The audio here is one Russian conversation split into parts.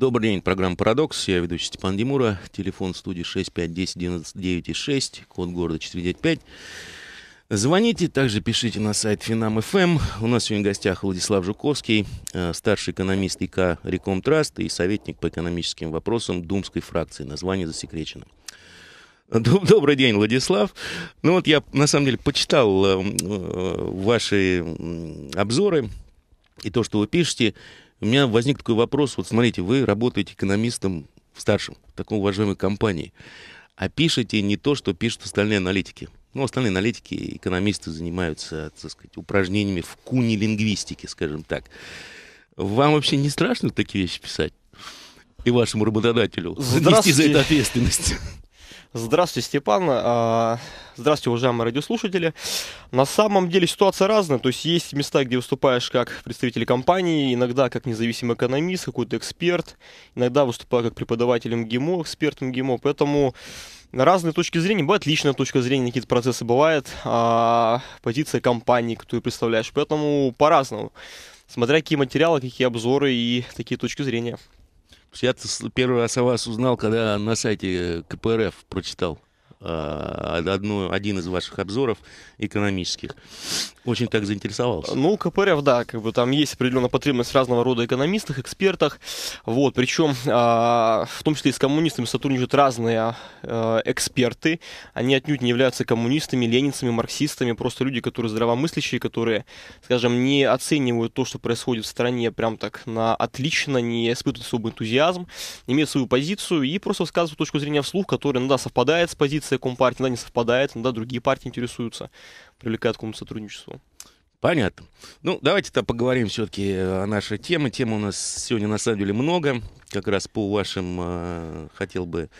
Добрый день, программа «Парадокс». Я ведущий Степан Демура. Телефон студии 6510996, код города 495. Звоните, также пишите на сайт Финам.ФМ. Эм. У нас сегодня в гостях Владислав Жуковский, э, старший экономист ИК Рекомтраст и советник по экономическим вопросам Думской фракции. Название засекречено. Добрый день, Владислав. Ну вот я, на самом деле, почитал э, э, ваши обзоры и то, что вы пишете. У меня возник такой вопрос. Вот смотрите, вы работаете экономистом старшим в такой уважаемой компании, а пишете не то, что пишут остальные аналитики. Ну, остальные аналитики, экономисты занимаются, так сказать, упражнениями в куне лингвистики, скажем так. Вам вообще не страшно такие вещи писать? И вашему работодателю занести за это ответственность? Здравствуйте, Степан. А, здравствуйте, уважаемые радиослушатели. На самом деле ситуация разная. То есть есть места, где выступаешь как представитель компании, иногда как независимый экономист, какой-то эксперт, иногда выступаю как преподавателем ГИМО, экспертом ГИМО. Поэтому разные точки зрения. Бывает личная точка зрения, какие-то процессы бывает, а, позиция компании, которую представляешь. Поэтому по-разному. Смотря какие материалы, какие обзоры и такие точки зрения. Я первый раз о вас узнал, когда на сайте КПРФ прочитал. Э, одну, один из ваших обзоров экономических. Очень так заинтересовался. Ну, КПРФ, да, как бы там есть определенная потребность в разного рода экономистах, экспертах. Вот, причем а, в том числе и с коммунистами сотрудничают разные а, эксперты. Они отнюдь не являются коммунистами, ленинцами, марксистами, просто люди, которые здравомыслящие, которые, скажем, не оценивают то, что происходит в стране прям так на отлично, не испытывают особый энтузиазм, имеют свою позицию и просто высказывают точку зрения вслух, которая, ну да, совпадает с позицией позиция Компартии, она не совпадает, иногда другие партии интересуются, привлекают к какому-то сотрудничеству. Понятно. Ну, давайте-то поговорим все-таки э, о нашей теме. Тем у нас сегодня на самом деле много. Как раз по вашим э, хотел бы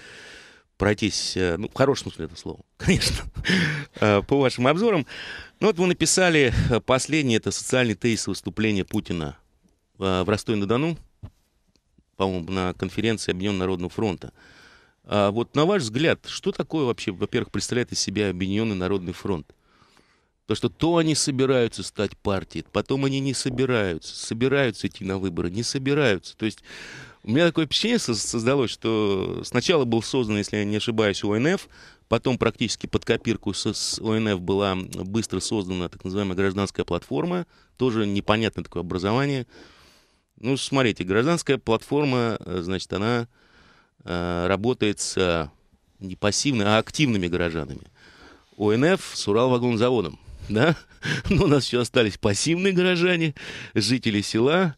пройтись, э, ну, в хорошем смысле это слово, конечно, э, по вашим обзорам. Ну, вот вы написали э, последнее, это социальный тезис выступления Путина в Ростове-на-Дону, по-моему, на конференции Объединенного Народного фронта. А вот на ваш взгляд, что такое вообще, во-первых, представляет из себя Объединенный Народный фронт? То, что то они собираются стать партией, потом они не собираются, собираются идти на выборы, не собираются. То есть у меня такое впечатление создалось, что сначала был создан, если я не ошибаюсь, ОНФ, потом практически под копирку с ОНФ была быстро создана так называемая гражданская платформа, тоже непонятное такое образование. Ну, смотрите, гражданская платформа, э, значит, она Э, работает с э, не пассивными, а активными горожанами. ОНФ с Уралвагонзаводом, да? Но ну, у нас еще остались пассивные горожане, жители села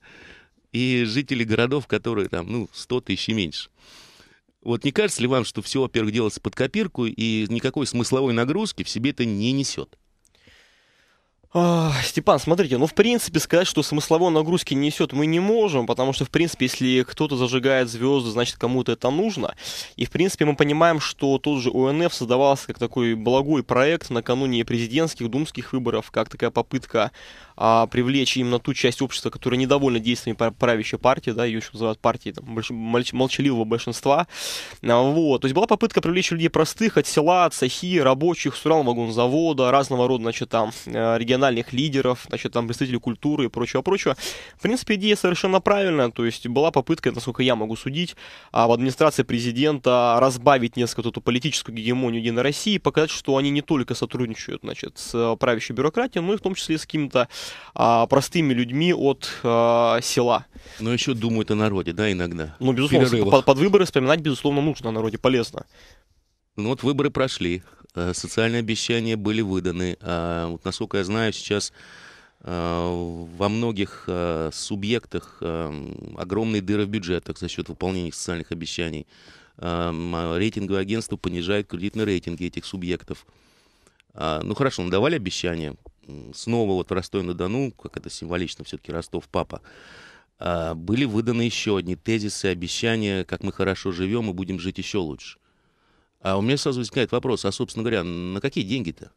и жители городов, которые там, ну, 100 тысяч и меньше. Вот не кажется ли вам, что все, во-первых, делается под копирку, и никакой смысловой нагрузки в себе это не несет? Степан, смотрите, ну, в принципе, сказать, что смысловой нагрузки несет, мы не можем, потому что, в принципе, если кто-то зажигает звезды, значит, кому-то это нужно. И, в принципе, мы понимаем, что тот же ОНФ создавался как такой благой проект накануне президентских, думских выборов, как такая попытка а, привлечь именно ту часть общества, которая недовольна действиями правящей партии, да, ее еще называют партией там, больш... молчаливого большинства. А, вот. То есть была попытка привлечь людей простых от села, от цехи, рабочих, с Уралвагонзавода, разного рода, значит, там, э, региональных региональных лидеров, значит, там представителей культуры и прочего-прочего. В принципе, идея совершенно правильная, то есть была попытка, насколько я могу судить, а, в администрации президента разбавить несколько эту политическую гегемонию Единой России, показать, что они не только сотрудничают, значит, с э, правящей бюрократией, но и в том числе с какими-то а, простыми людьми от а, села. Но еще думают о народе, да, иногда? Ну, безусловно, под, под выборы вспоминать, безусловно, нужно о народе, полезно. Ну вот выборы прошли. Э, социальные обещания были выданы. А, вот, насколько я знаю, сейчас э, во многих э, субъектах огромные дыры в бюджетах за счет выполнения социальных обещаний. А, рейтинговое агентство понижает кредитные рейтинги этих субъектов. А, ну хорошо, давали обещания. Снова вот в Ростове-на-Дону, как это символично все-таки Ростов-папа, были выданы еще одни тезисы, обещания, как мы хорошо живем и будем жить еще лучше. А у меня сразу возникает вопрос, а, собственно говоря, на какие деньги-то?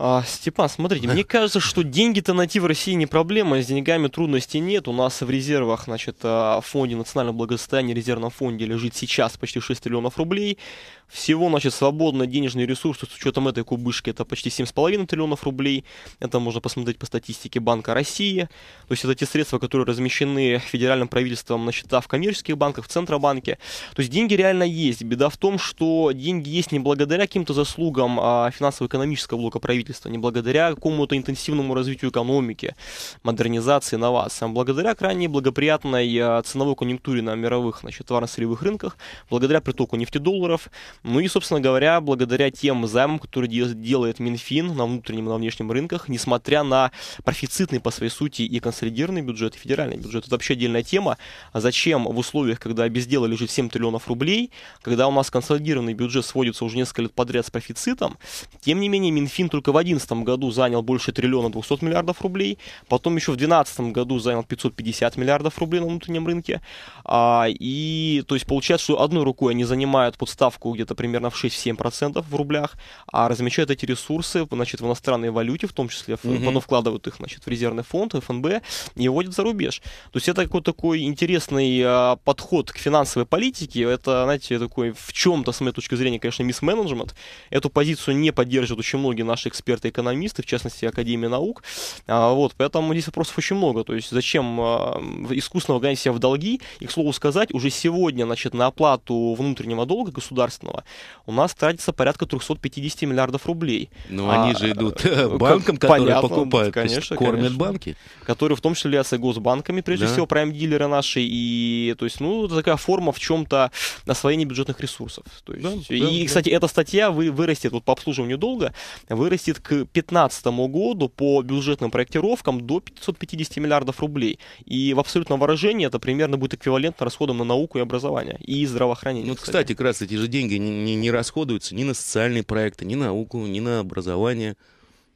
А, Степан, смотрите, мне кажется, что деньги-то найти в России не проблема, с деньгами трудностей нет. У нас в резервах, значит, а, в фонде национального благосостояния, резервном фонде лежит сейчас почти 6 триллионов рублей. Всего, значит, свободные денежные ресурсы с учетом этой кубышки это почти 7,5 триллионов рублей. Это можно посмотреть по статистике Банка России. То есть это те средства, которые размещены федеральным правительством на счета в коммерческих банках, в Центробанке. То есть деньги реально есть. Беда в том, что деньги есть не благодаря каким-то заслугам а финансово-экономического блока правительства, не благодаря какому-то интенсивному развитию экономики, модернизации, инновациям, а благодаря крайне благоприятной а, ценовой конъюнктуре на мировых значит, товарно-сырьевых рынках, благодаря притоку нефтедолларов, ну и, собственно говоря, благодаря тем займам, которые делает Минфин на внутреннем и на внешнем рынках, несмотря на профицитный по своей сути и консолидированный бюджет, и федеральный бюджет, это вообще отдельная тема. А зачем в условиях, когда без дела лежит 7 триллионов рублей, когда у нас консолидированный бюджет сводится уже несколько лет подряд с профицитом, тем не менее Минфин только в 2011 году занял больше триллиона 200 миллиардов рублей, потом еще в 2012 году занял 550 миллиардов рублей на внутреннем рынке, а, и то есть получается, что одной рукой они занимают подставку где-то это примерно в 6-7% в рублях, а размещают эти ресурсы, значит, в иностранной валюте, в том числе, mm-hmm. потом ну, вкладывают их, значит, в резервный фонд, ФНБ, и вводят за рубеж. То есть это такой, такой интересный а, подход к финансовой политике, это, знаете, такой в чем-то, с моей точки зрения, конечно, мисс-менеджмент. Эту позицию не поддерживают очень многие наши эксперты-экономисты, в частности, Академия наук. А, вот, поэтому здесь вопросов очень много. То есть зачем а, искусственно вгонять себя в долги? И, к слову сказать, уже сегодня, значит, на оплату внутреннего долга государственного мало. У нас тратится порядка 350 миллиардов рублей. Ну а, они же идут э, банкам, которые понятно, покупают, конечно, кормят конечно. банки. Которые в том числе являются госбанками, прежде да. всего, прайм-дилеры наши. И, то есть, ну, такая форма в чем-то освоения бюджетных ресурсов. То есть, да, и, да, кстати, да. эта статья вы, вырастет, вот по обслуживанию долга, вырастет к 2015 году по бюджетным проектировкам до 550 миллиардов рублей. И в абсолютном выражении это примерно будет эквивалентно расходам на науку и образование, и здравоохранение. Ну, вот, кстати, как раз эти же деньги не, не расходуются ни на социальные проекты, ни на науку, ни на образование.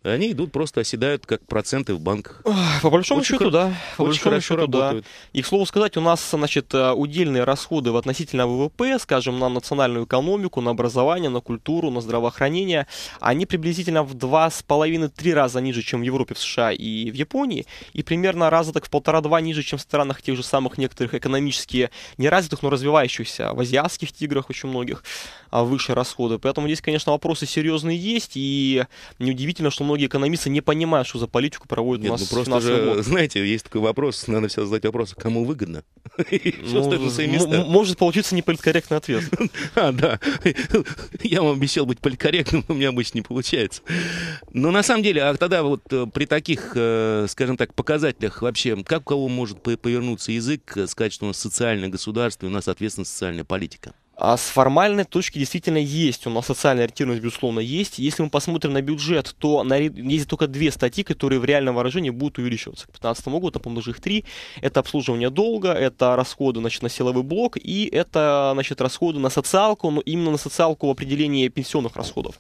Они идут, просто оседают как проценты в банках. По большому очень счету, хор... да. По очень большому счету, работают. да. И, к слову сказать, у нас, значит, э, удельные расходы в относительно ВВП, скажем, на национальную экономику, на образование, на культуру, на здравоохранение, они приблизительно в 2,5-3 раза ниже, чем в Европе, в США и в Японии, и примерно раза так в полтора-два ниже, чем в странах тех же самых некоторых экономически неразвитых, но развивающихся, в азиатских тиграх очень многих. А, выше расходы. Поэтому здесь, конечно, вопросы серьезные есть, и неудивительно, что многие экономисты не понимают, что за политику проводят Нет, у нас ну, просто же, год. знаете, есть такой вопрос, надо всегда задать вопрос, кому выгодно? Ну, может получиться неполиткорректный ответ. А, да. Я вам обещал быть политкорректным, у меня обычно не получается. Но на самом деле, а тогда вот э, при таких, э, скажем так, показателях вообще, как у кого может повернуться язык, э, сказать, что у нас социальное государство, у нас, соответственно, социальная политика? А с формальной точки действительно есть, у нас социальная ориентированность, безусловно, есть. Если мы посмотрим на бюджет, то на, есть только две статьи, которые в реальном выражении будут увеличиваться. К 2015 году, там, помножу их три. Это обслуживание долга, это расходы значит, на силовой блок и это значит, расходы на социалку, но именно на социалку в определении пенсионных расходов.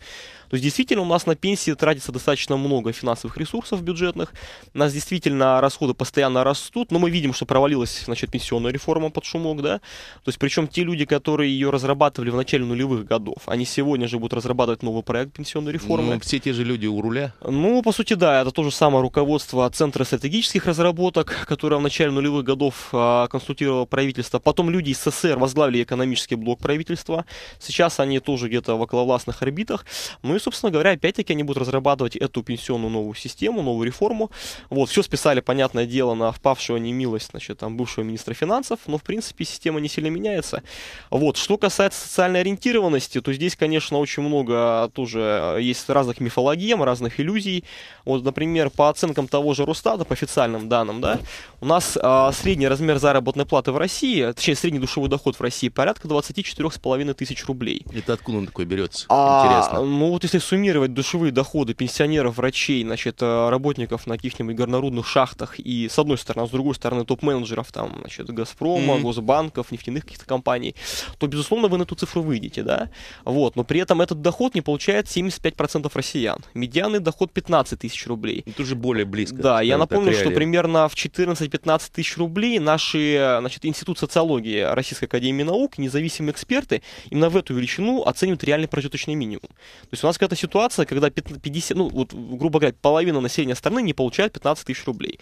То есть действительно у нас на пенсии тратится достаточно много финансовых ресурсов бюджетных, у нас действительно расходы постоянно растут, но мы видим, что провалилась значит, пенсионная реформа под шумок, да, то есть причем те люди, которые ее разрабатывали в начале нулевых годов, они сегодня же будут разрабатывать новый проект пенсионной реформы. Ну, все те же люди у руля? Ну, по сути, да, это то же самое руководство Центра стратегических разработок, которое в начале нулевых годов а, консультировало правительство, потом люди из СССР возглавили экономический блок правительства, сейчас они тоже где-то в околовластных орбитах, ну и собственно говоря, опять-таки они будут разрабатывать эту пенсионную новую систему, новую реформу. Вот, все списали, понятное дело, на впавшую немилость, значит, там, бывшего министра финансов, но, в принципе, система не сильно меняется. Вот, что касается социальной ориентированности, то здесь, конечно, очень много тоже э, есть разных мифологем, разных иллюзий. Вот, например, по оценкам того же Росстата, по официальным данным, да, у нас а, средний размер заработной платы в России, э, точнее, средний душевой доход в России порядка 24,5 тысяч рублей. Это откуда он такой берется? А, Интересно. Ну, вот если суммировать душевые доходы пенсионеров, врачей, значит, э, работников на каких-нибудь горнорудных шахтах и с одной стороны, а с другой стороны топ-менеджеров там, значит, Газпрома, mm-hmm. Госбанков, нефтяных каких-то компаний, то, безусловно, вы на эту цифру выйдете, да? Вот, но при этом этот доход не получает 75% россиян. Медианный доход 15 тысяч рублей. Это уже более близко. Да, я напомню, что примерно в 14-15 тысяч рублей наши, значит, Институт социологии Российской Академии Наук, независимые эксперты, именно в эту величину оценивают реальный прожиточный минимум. То есть у нас какая-то ситуация, когда 50, ну, вот, грубо говоря, половина населения страны не получает 15 тысяч рублей.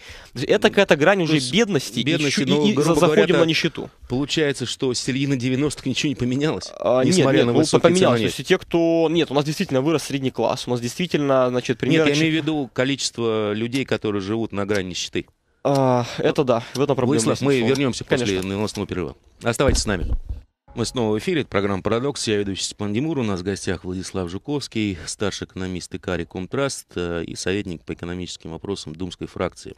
Это какая-то грань уже бедности, бедности и, ну, и, и заходим говоря, на нищету. Получается, что с середины 90-х ничего не поменялось? А, несмотря нет, на нет, ну, высокие поменялось. Цены. То есть те, кто... Нет, у нас действительно вырос средний класс, у нас действительно, значит, примерно... Нет, я имею в виду количество людей, которые живут на грани нищеты. А, это да, в этом проблема. Владислав, мы вернемся Конечно. после новостного перерыва. Оставайтесь с нами. Мы снова в эфире. Это программа «Парадокс». Я ведущий Степан Демур. У нас в гостях Владислав Жуковский, старший экономист Икари Комтраст э, и советник по экономическим вопросам Думской фракции.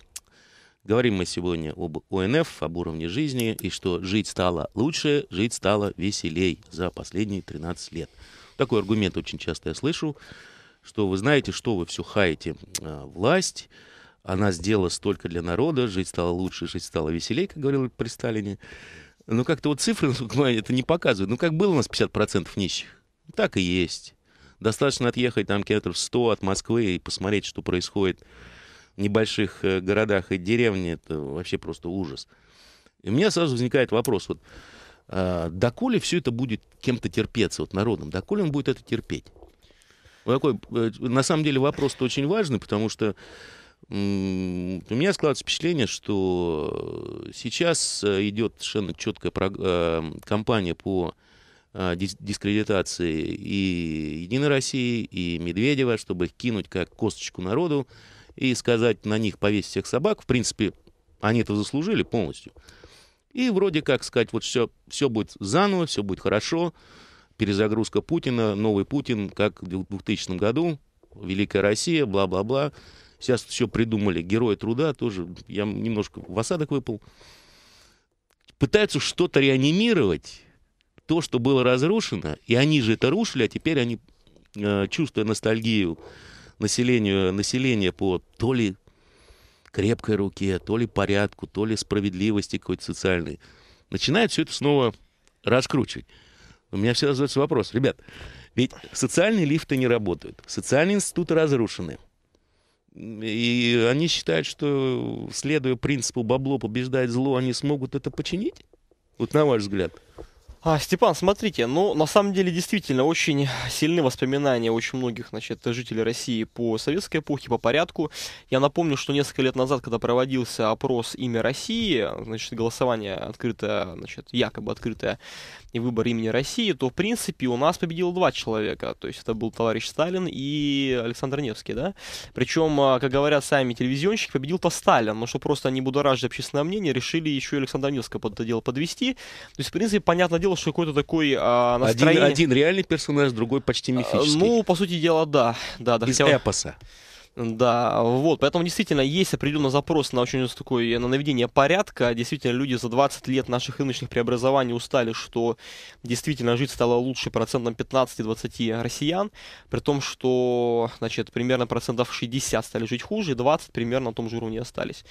Говорим мы сегодня об ОНФ, об уровне жизни и что жить стало лучше, жить стало веселей за последние 13 лет. Такой аргумент очень часто я слышу, что вы знаете, что вы все хаете э, власть, она сделала столько для народа, жить стало лучше, жить стало веселей, как говорил при Сталине. Ну, как-то вот цифры это не показывают. Ну, как было у нас 50% нищих, так и есть. Достаточно отъехать там километров 100 от Москвы и посмотреть, что происходит в небольших э, городах и деревнях. Это вообще просто ужас. И у меня сразу возникает вопрос. Вот, э, доколе все это будет кем-то терпеться, вот народом? Доколе он будет это терпеть? Вот такой, э, на самом деле вопрос-то очень важный, потому что у меня складывается впечатление, что э, сейчас э, идет совершенно четкая э, кампания по дискредитации и Единой России, и Медведева, чтобы их кинуть как косточку народу и сказать на них повесить всех собак. В принципе, они это заслужили полностью. И вроде как сказать, вот все, все будет заново, все будет хорошо, перезагрузка Путина, новый Путин, как в 2000 году, Великая Россия, бла-бла-бла. Сейчас все придумали. Герои труда тоже. Я немножко в осадок выпал. Пытаются что-то реанимировать. То, что было разрушено. И они же это рушили, а теперь они, э, чувствуя ностальгию населению, населения по то ли крепкой руке, то ли порядку, то ли справедливости какой-то социальной, начинают все это снова раскручивать. У меня всегда задается вопрос, ребят, ведь социальные лифты не работают, социальные институты разрушены – и они считают, что следуя принципу «бабло побеждает зло», они смогут это починить? Вот на ваш взгляд. А, Степан, смотрите, ну, на самом деле, действительно, очень сильны воспоминания очень многих, значит, жителей России по советской эпохе, по порядку. Я напомню, что несколько лет назад, когда проводился опрос «Имя России», значит, голосование открытое, значит, якобы открытое, и выбор имени России, то, в принципе, у нас победило два человека. То есть это был товарищ Сталин и Александр Невский, да? Причем, а, как говорят сами телевизионщики, победил-то Сталин, но ну, что просто они будоражили общественное мнение, решили еще и Александра Невского под это дело подвести. То есть, в принципе, понятное дело, что какой-то такой а, настроение. Один, один реальный персонаж, другой почти а, мифический. А, ну, по сути дела, да. да Из хотя... эпоса. Да, вот, поэтому действительно есть определенный запрос на очень такой, на наведение порядка. Действительно, люди за 20 лет наших рыночных преобразований устали, что действительно жить стало лучше процентом 15-20 россиян, при том, что, значит, примерно процентов 60 стали жить хуже, 20 примерно на том же уровне остались.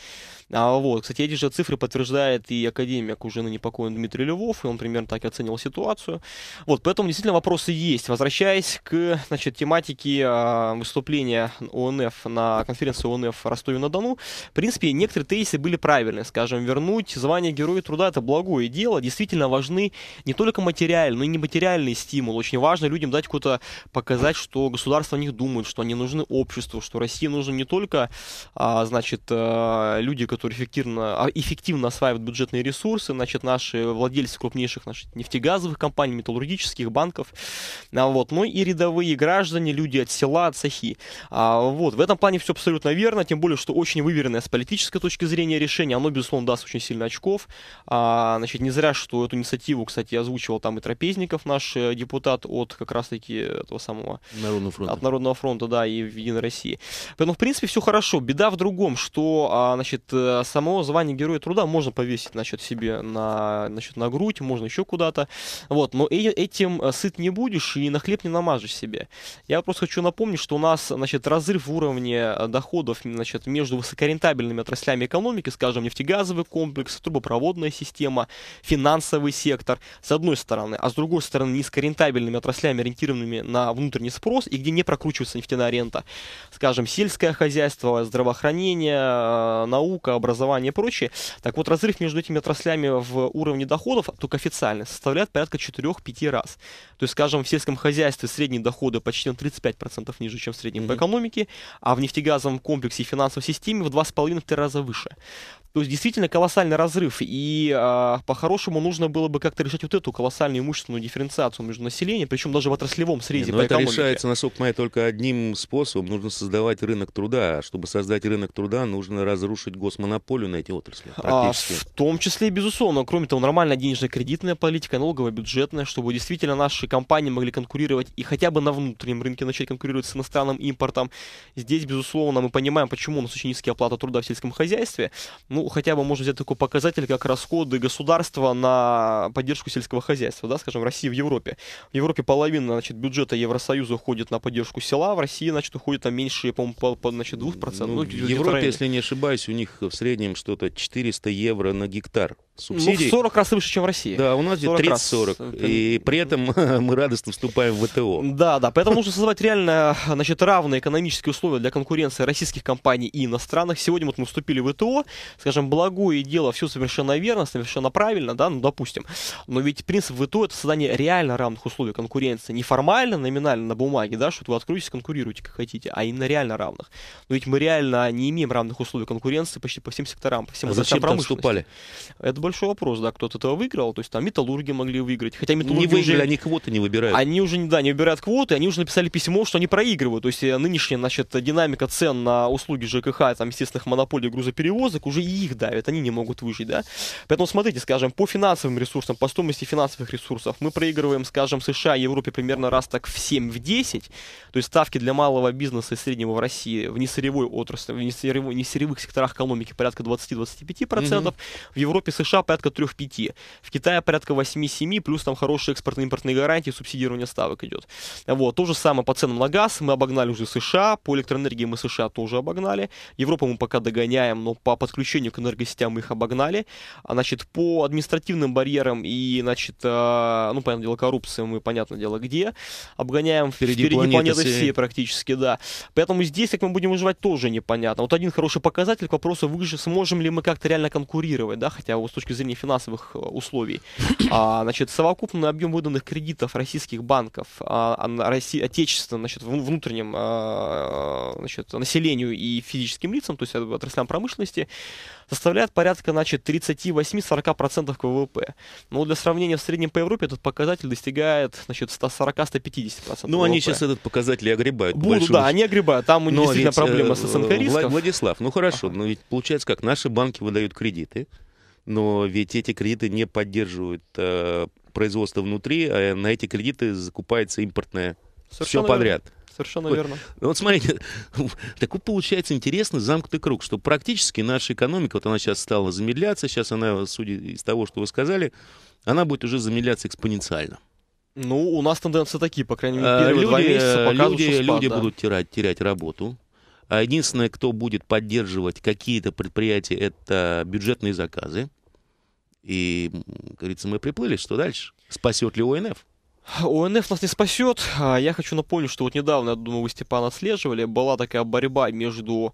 А, вот, кстати, эти же цифры подтверждает и академик уже ныне покойный Дмитрий Львов, и он примерно так и оценил ситуацию. Вот, поэтому действительно вопросы есть. Возвращаясь к, значит, тематике а, выступления ОНФ ОНФ, на конференцию ОНФ в Ростове-на-Дону, в принципе, некоторые тезисы были правильные, Скажем, вернуть звание Героя Труда – это благое дело. Действительно важны не только материальные, но и нематериальный стимул. Очень важно людям дать какую-то, показать, что государство о них думает, что они нужны обществу, что России нужны не только, а, значит, э, люди, которые эффективно, а, эффективно осваивают бюджетные ресурсы, значит, наши владельцы крупнейших значит, нефтегазовых компаний, металлургических банков, а, вот, но и рядовые граждане, люди от села, от сахи. А, вот, в этом плане все абсолютно верно, тем более, что очень выверенное с политической точки зрения решение, оно, безусловно, даст очень сильно очков. А, значит, не зря, что эту инициативу, кстати, озвучивал там и Трапезников, наш э, депутат от как раз-таки этого самого... Народного фронта. От Народного фронта, да, и в Единой России. Поэтому, в принципе, все хорошо. Беда в другом, что, а, значит, э, самого звания Героя Труда можно повесить, значит, себе на, значит, на грудь, можно еще куда-то. Вот, но этим э, сыт не будешь и на хлеб не намажешь себе. Я просто хочу напомнить, что у нас, значит, разрыв в уровне уровне э, доходов значит, между высокорентабельными отраслями экономики, скажем, нефтегазовый комплекс, трубопроводная система, финансовый сектор, с одной стороны, а с другой стороны низкорентабельными отраслями, ориентированными на внутренний спрос и где не прокручивается нефтяная рента, скажем, сельское хозяйство, здравоохранение, э, наука, образование и прочее. Так вот, разрыв между этими отраслями в уровне доходов, только официально, составляет порядка 4-5 раз. То есть, скажем, в сельском хозяйстве средние доходы почти на 35% ниже, чем в среднем mm-hmm. по экономике, а в нефтегазовом комплексе и финансовой системе в 2,5 раза выше. То есть действительно колоссальный разрыв, и э, по-хорошему нужно было бы как-то решать вот эту колоссальную имущественную дифференциацию между населением, причем даже в отраслевом срезе. Не, ну но это решается, насколько я только одним способом. Нужно создавать рынок труда. чтобы создать рынок труда, нужно разрушить госмонополию на эти отрасли. А, в том числе, безусловно. Кроме того, нормальная денежная кредитная политика, налоговая, бюджетная, чтобы действительно наши компании могли конкурировать и хотя бы на внутреннем рынке начать конкурировать с иностранным импортом. Здесь, безусловно, мы понимаем, почему у нас очень низкая оплата труда в сельском хозяйстве. Ну, ну, хотя бы можно взять такой показатель, как расходы государства на поддержку сельского хозяйства, да, скажем, в России в Европе. В Европе половина, значит, бюджета Евросоюза уходит на поддержку села, в России, значит, уходит на меньше, по-моему, по, по, значит, 2%. Ну, ну, в Европе, районе. если не ошибаюсь, у них в среднем что-то 400 евро на гектар субсидии. Ну, в 40 раз выше, чем в России. Да, у нас здесь 30-40. И при этом мы радостно вступаем в ВТО. Да, да, поэтому нужно создавать реально, значит, равные экономические условия для конкуренции российских компаний и иностранных. Сегодня вот мы вступили в ВТО, скажем, скажем, благое дело, все совершенно верно, совершенно правильно, да, ну, допустим. Но ведь принцип ВТО — это создание реально равных условий конкуренции. Не формально, номинально, на бумаге, да, что вы откроетесь, конкурируете, как хотите, а именно реально равных. Но ведь мы реально не имеем равных условий конкуренции почти по всем секторам, по всем а зачем там вступали? Это большой вопрос, да, кто от этого выиграл. То есть там металлурги могли выиграть. Хотя металлурги не выиграли, уже... они квоты не выбирают. Они уже, да, не выбирают квоты, они уже написали письмо, что они проигрывают. То есть э, нынешняя, значит, динамика цен на услуги ЖКХ, там, естественных монополий грузоперевозок уже их давят, они не могут выжить, да. Поэтому смотрите, скажем, по финансовым ресурсам, по стоимости финансовых ресурсов мы проигрываем, скажем, США и Европе примерно раз так в 7-10, то есть ставки для малого бизнеса и среднего в России в несырьевой отрасли, в несырьевой, несырьевых секторах экономики порядка 20-25%, mm-hmm. в Европе США порядка 3-5%, в Китае порядка 8-7%, плюс там хорошие экспортно-импортные гарантии, субсидирование ставок идет. Вот, то же самое по ценам на газ, мы обогнали уже США, по электроэнергии мы США тоже обогнали, Европу мы пока догоняем, но по подключению к энергосетям, их обогнали. А, значит, по административным барьерам и, значит, а, ну, понятное дело, коррупция мы, понятное дело, где. Обгоняем впереди, впереди планеты, планеты всей. практически, да. Поэтому здесь, как мы будем выживать, тоже непонятно. Вот один хороший показатель к вопросу, вы же сможем ли мы как-то реально конкурировать, да, хотя вот с точки зрения финансовых э, условий. А, значит, совокупный объем выданных кредитов российских банков а, а, России, отечественным, значит, внутренним а, значит, населению и физическим лицам, то есть отраслям промышленности, составляет порядка значит, 38-40% к ВВП. Но для сравнения в среднем по Европе этот показатель достигает значит, 140-150%. Ну, ВВП. они сейчас этот показатель огребают. Будут, да, они огребают. Там у Но действительно ведь, проблема э, с СНК рисков. Владислав, ну хорошо, ага. но ведь получается как, наши банки выдают кредиты, но ведь эти кредиты не поддерживают э, производство внутри, а на эти кредиты закупается импортное Совершенно все подряд. Верно. Совершенно такой. верно. Ну вот смотрите, такой получается интересный замкнутый круг, что практически наша экономика, вот она сейчас стала замедляться, сейчас она, судя из того, что вы сказали, она будет уже замедляться экспоненциально. Ну, у нас тенденции такие, по крайней мере, а, первые люди, два месяца э, показывают, люди, спад, люди да. будут терять, терять работу. А единственное, кто будет поддерживать какие-то предприятия, это бюджетные заказы. И, как говорится, мы приплыли, что дальше? Спасет ли ОНФ? ОНФ нас не спасет. А я хочу напомнить, что вот недавно, я думаю, вы, Степан, отслеживали, была такая борьба между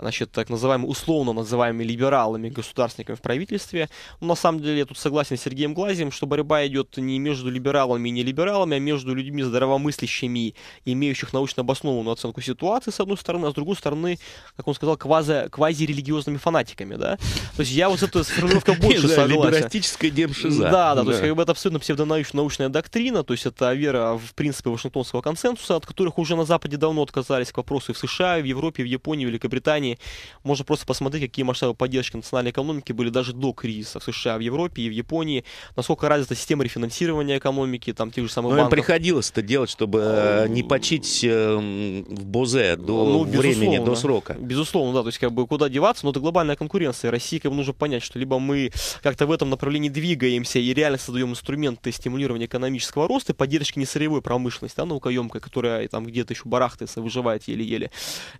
значит, так называемыми, условно называемыми либералами, государственниками в правительстве. Но на самом деле я тут согласен с Сергеем Глазием, что борьба идет не между либералами и нелибералами, а между людьми здравомыслящими, имеющих научно обоснованную оценку ситуации, с одной стороны, а с другой стороны, как он сказал, квази, квази-религиозными фанатиками, да? То есть я вот с этой формулировкой больше согласен. Либерастическая демшиза. Да, да, то есть как бы это абсолютно псевдонаучная доктрина, то есть это вера в принципы Вашингтонского консенсуса, от которых уже на Западе давно отказались к вопросу в США, в Европе, в Японии, в Великобритании, компании. Можно просто посмотреть, какие масштабы поддержки национальной экономики были даже до кризиса в США, в Европе и в Японии. Насколько развита система рефинансирования экономики, там тех же самых Но ну, банков. им приходилось это делать, чтобы э, э, не почить э, в Бозе до ну, времени, до срока. Безусловно, да. То есть как бы куда деваться, но это глобальная конкуренция. России как бы нужно понять, что либо мы как-то в этом направлении двигаемся и реально создаем инструменты стимулирования экономического роста поддержки не сырьевой промышленности, да, наукоемкой, которая там где-то еще барахтается, выживает еле-еле.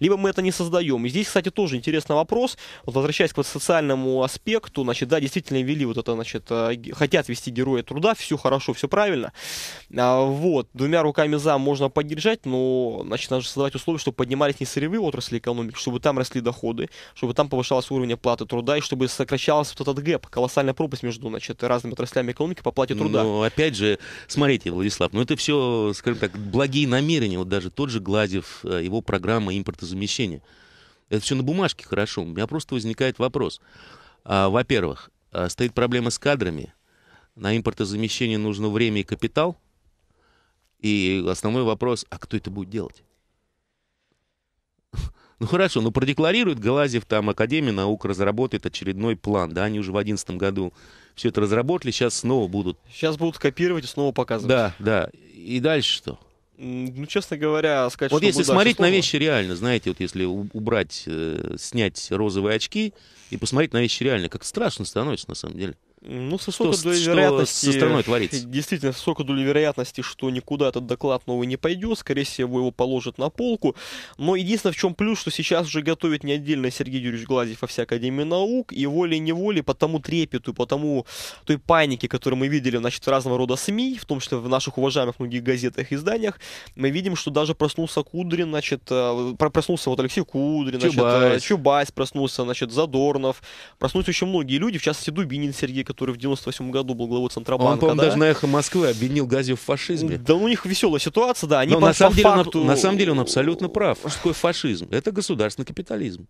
Либо мы это не создаем. И здесь, кстати, кстати, тоже интересный вопрос. Вот возвращаясь к вот социальному аспекту, значит, да, действительно ввели вот это, значит, э, хотят вести героя труда, все хорошо, все правильно. А, вот, двумя руками за можно поддержать, но, значит, надо создавать условия, чтобы поднимались не сырьевые отрасли экономики, чтобы там росли доходы, чтобы там повышалось уровень оплаты труда и чтобы сокращалась вот этот гэп, колоссальная пропасть между, значит, разными отраслями экономики по оплате труда. Но, ну, опять же, смотрите, Владислав, ну это все, скажем так, благие намерения, вот даже тот же Гладев, э, его программа импортозамещения. Это все на бумажке хорошо. У меня просто возникает вопрос. А, во-первых, а, стоит проблема с кадрами. На импортозамещение нужно время и капитал. И основной вопрос, а кто это будет делать? Ну хорошо, ну продекларирует Галазев, там Академия наук разработает очередной план, да, они уже в 2011 году все это разработали, сейчас снова будут... Сейчас будут копировать и снова показывать. Да, да. И дальше что? Ну, честно говоря, сказать, Вот если смотреть слово... на вещи реально, знаете, вот если убрать, э, снять розовые очки и посмотреть на вещи реально, как страшно становится на самом деле. Ну, со высокой что, долей что вероятности... со страной творится? Действительно, со высокой долей вероятности, что никуда этот доклад новый не пойдет. Скорее всего, его положат на полку. Но единственное, в чем плюс, что сейчас уже готовит не отдельно Сергей Юрьевич Глазьев, а вся Академия наук. И волей-неволей по тому трепету, по тому той панике, которую мы видели, значит, в разного рода СМИ, в том числе в наших уважаемых многих газетах и изданиях, мы видим, что даже проснулся Кудрин, значит, э, проснулся вот Алексей Кудрин, э, Чубайс, значит, Чубайс проснулся, значит, Задорнов. Проснулись очень многие люди, в частности, Дубинин Сергей который в 98 году был главой Центробанка. Он, по-моему, да? даже на «Эхо Москвы» обвинил Газию в фашизме. Да у них веселая ситуация, да. Они Но на, самом деле он, на самом деле он абсолютно прав. Что такое фашизм? Это государственный капитализм.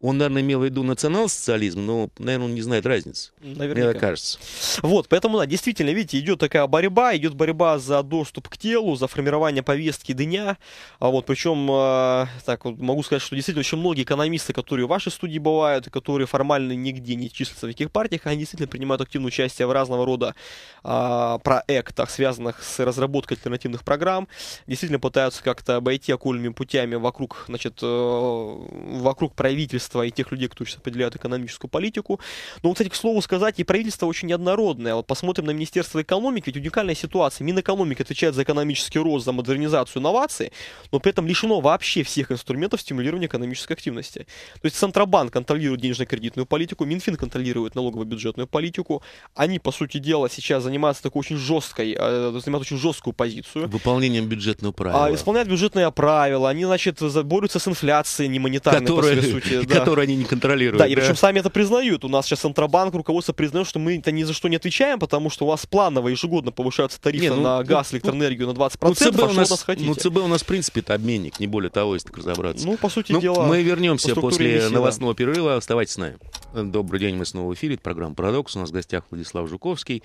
Он, наверное, имел в виду национал-социализм, но, наверное, он не знает разницы. Наверное, Мне так кажется. Вот, поэтому, да, действительно, видите, идет такая борьба, идет борьба за доступ к телу, за формирование повестки дня. А вот, причем, э, так вот, могу сказать, что действительно очень многие экономисты, которые в вашей студии бывают, которые формально нигде не числятся в никаких партиях, они действительно принимают активное участие в разного рода э, проектах, связанных с разработкой альтернативных программ, действительно пытаются как-то обойти окольными путями вокруг, значит, э, вокруг правительства правительства и тех людей, кто сейчас определяет экономическую политику. Но, кстати, к слову сказать, и правительство очень неоднородное. Вот посмотрим на Министерство экономики, ведь уникальная ситуация. Минэкономика отвечает за экономический рост, за модернизацию инноваций, но при этом лишено вообще всех инструментов стимулирования экономической активности. То есть Центробанк контролирует денежно-кредитную политику, Минфин контролирует налогово-бюджетную политику. Они, по сути дела, сейчас занимаются такой очень жесткой, э, занимают очень жесткую позицию. Выполнением бюджетного а, правила. А, исполняют бюджетные правила. Они, значит, борются с инфляцией не монетарной, Которая, по сути. Да которые они не контролируют. Да, да, и причем сами это признают. У нас сейчас Центробанк, руководство признает, что мы это ни за что не отвечаем, потому что у вас планово ежегодно повышаются тарифы не, ну, на ну, газ, ну, электроэнергию ну, на 20%, ну, ЦБ а у нас, Ну, ЦБ у нас, в принципе, это обменник, не более того, если так разобраться. Ну, по сути ну, дела... Мы вернемся по после весела. новостного перерыва. Оставайтесь с нами. Добрый день, мы снова в эфире. Это программа «Парадокс». У нас в гостях Владислав Жуковский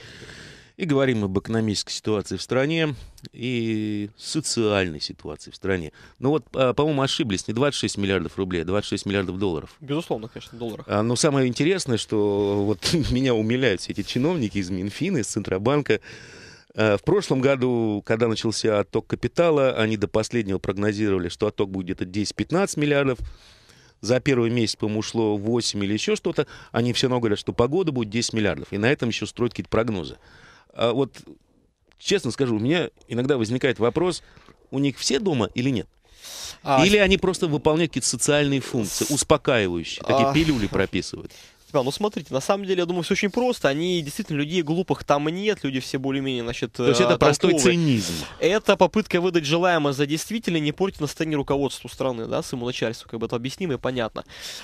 и говорим об экономической ситуации в стране и социальной ситуации в стране. Но ну вот, а, по-моему, ошиблись, не 26 миллиардов рублей, а 26 миллиардов долларов. Безусловно, конечно, долларов. А, но самое интересное, что вот меня умиляют все эти чиновники из Минфина, из Центробанка, а, в прошлом году, когда начался отток капитала, они до последнего прогнозировали, что отток будет где-то 10-15 миллиардов. За первый месяц, по-моему, ушло 8 или еще что-то. Они все равно говорят, что погода будет 10 миллиардов. И на этом еще строят какие-то прогнозы. А вот честно скажу, у меня иногда возникает вопрос, у них все дома или нет? А, Или они просто выполняют какие-то социальные функции, успокаивающие, такие а, пилюли прописывают? Да, ну смотрите, на самом деле, я думаю, все очень просто. Они действительно людей глупых там нет, люди все более-менее, значит, То есть это э, толковые. простой цинизм. Это попытка выдать желаемое за действительное, не портить настроение руководству страны, да, своему начальству, как бы это объяснимо и понятно.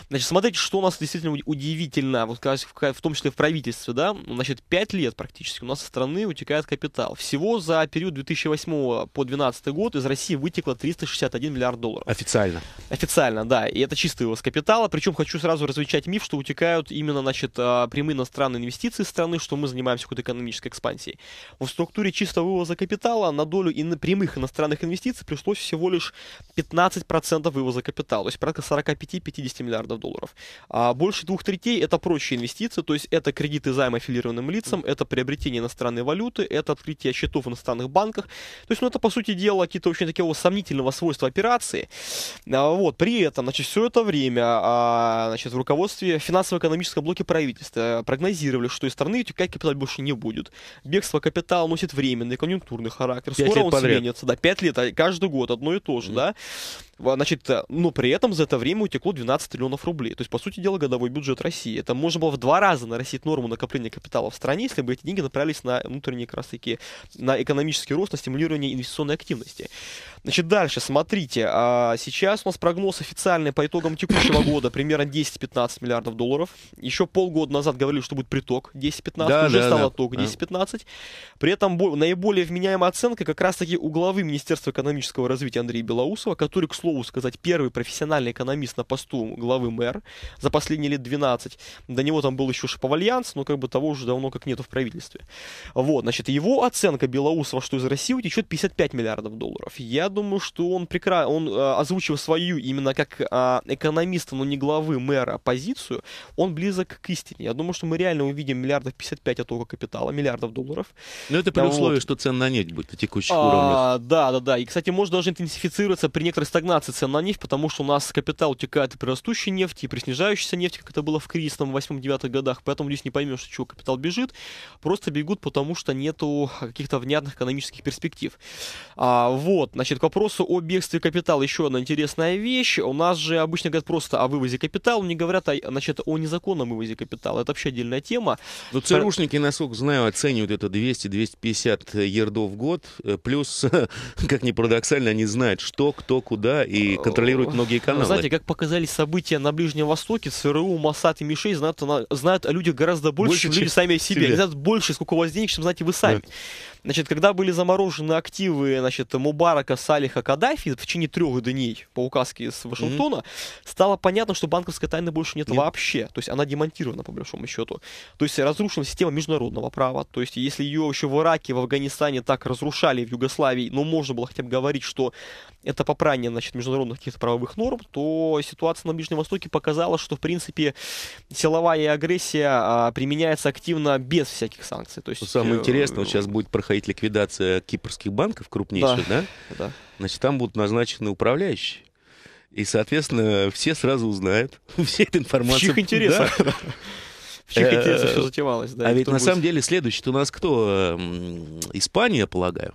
Значит, смотрите, что у нас действительно удивительно, вот в том числе в правительстве, да, значит, 5 лет практически у нас из страны утекает капитал. Всего за период 2008 по 2012 год из России вытекло 361 миллиард долларов. Официально. Официально, да, и это чистый его с капитала, причем хочу сразу развенчать миф, что утекают именно, значит, а, прямые иностранные инвестиции страны, что мы занимаемся какой-то экономической экспансией. В структуре чистого вывоза капитала на долю и прямых иностранных инвестиций пришлось всего лишь 15% вывоза капитала, то есть порядка 45-50 миллиардов долларов. А больше двух третей – это прочие инвестиции, то есть это кредиты займ аффилированным лицам, это приобретение иностранной валюты, это открытие счетов в иностранных банках. То есть, ну, это, по сути дела, какие-то очень такие сомнительного свойства операции. А, вот, при этом, значит, все это время, а, значит, в руководстве финансово-экономического экономическом блоке правительства э, прогнозировали, что из страны утекать капитал больше не будет. Бегство капитала носит временный конъюнктурный характер. Скоро он подряд. сменится. Да, пять лет, а каждый год одно и то же, mm-hmm. да. Значит, э, но при этом за это время утекло 12 триллионов рублей. То есть, по сути дела, годовой бюджет России. Это можно было в два раза нарастить норму накопления капитала в стране, если бы эти деньги направились на внутренние как на экономический рост, на стимулирование инвестиционной активности. Значит, дальше, смотрите, а сейчас у нас прогноз официальный по итогам текущего года примерно 10-15 миллиардов долларов. Еще полгода назад говорили, что будет приток 10-15, да, уже да, стал да. 10-15. При этом наиболее вменяемая оценка как раз-таки у главы Министерства экономического развития Андрея Белоусова, который, к слову, слову сказать, первый профессиональный экономист на посту главы мэр за последние лет 12. До него там был еще Шаповальянс, но как бы того уже давно как нету в правительстве. Вот, значит, его оценка Белоусова, что из России утечет 55 миллиардов долларов. Я думаю, что он прекрасно, он э, озвучил свою именно как э, экономиста, но не главы мэра позицию, он близок к истине. Я думаю, что мы реально увидим миллиардов 55 оттока капитала, миллиардов долларов. Но ну, это при да, условии, вот. что цена на нефть будет на текущих а, уровнях. Да, да, да. И, кстати, может даже интенсифицироваться при некоторой стагнации стагнации цен на нефть, потому что у нас капитал утекает и при растущей нефти, и при снижающейся нефти, как это было в кризисном 8-9 годах, поэтому здесь не поймешь, чего капитал бежит, просто бегут, потому что нету каких-то внятных экономических перспектив. А, вот, значит, к вопросу о бегстве капитала еще одна интересная вещь. У нас же обычно говорят просто о вывозе капитала, не говорят о, а, значит, о незаконном вывозе капитала. Это вообще отдельная тема. Но ну, ЦРУшники, насколько знаю, оценивают это 200-250 ердов в год, э, плюс, как ни парадоксально, они знают, что, кто, куда, и контролирует многие каналы. Знаете, как показались события на Ближнем Востоке, ЦРУ, Масад и Мишей знают, знают о людях гораздо больше, больше чем люди сами о себе. Они знают больше, сколько у вас денег, чем знаете вы сами. Да. Значит, когда были заморожены активы значит, Мубарака, Салиха, Каддафи в течение трех дней по указке с Вашингтона, mm-hmm. стало понятно, что банковской тайны больше нет, нет вообще. То есть она демонтирована, по большому счету. То есть разрушена система международного права. То есть если ее еще в Ираке, в Афганистане так разрушали, в Югославии, но ну, можно было хотя бы говорить, что это попрание значит, международных каких-то правовых норм, то ситуация на Ближнем Востоке показала, что, в принципе, силовая агрессия а, применяется активно без всяких санкций. То есть, ну, Самое э, интересное, вот сейчас будет проходить ликвидация кипрских банков крупнейших, да? да? Значит, там будут назначены управляющие. И, соответственно, все сразу узнают. все эта информация. В чьих интересах? В чьих э, интересах все затевалось, да. А ведь на самом деле следующий у нас кто? Испания, полагаю.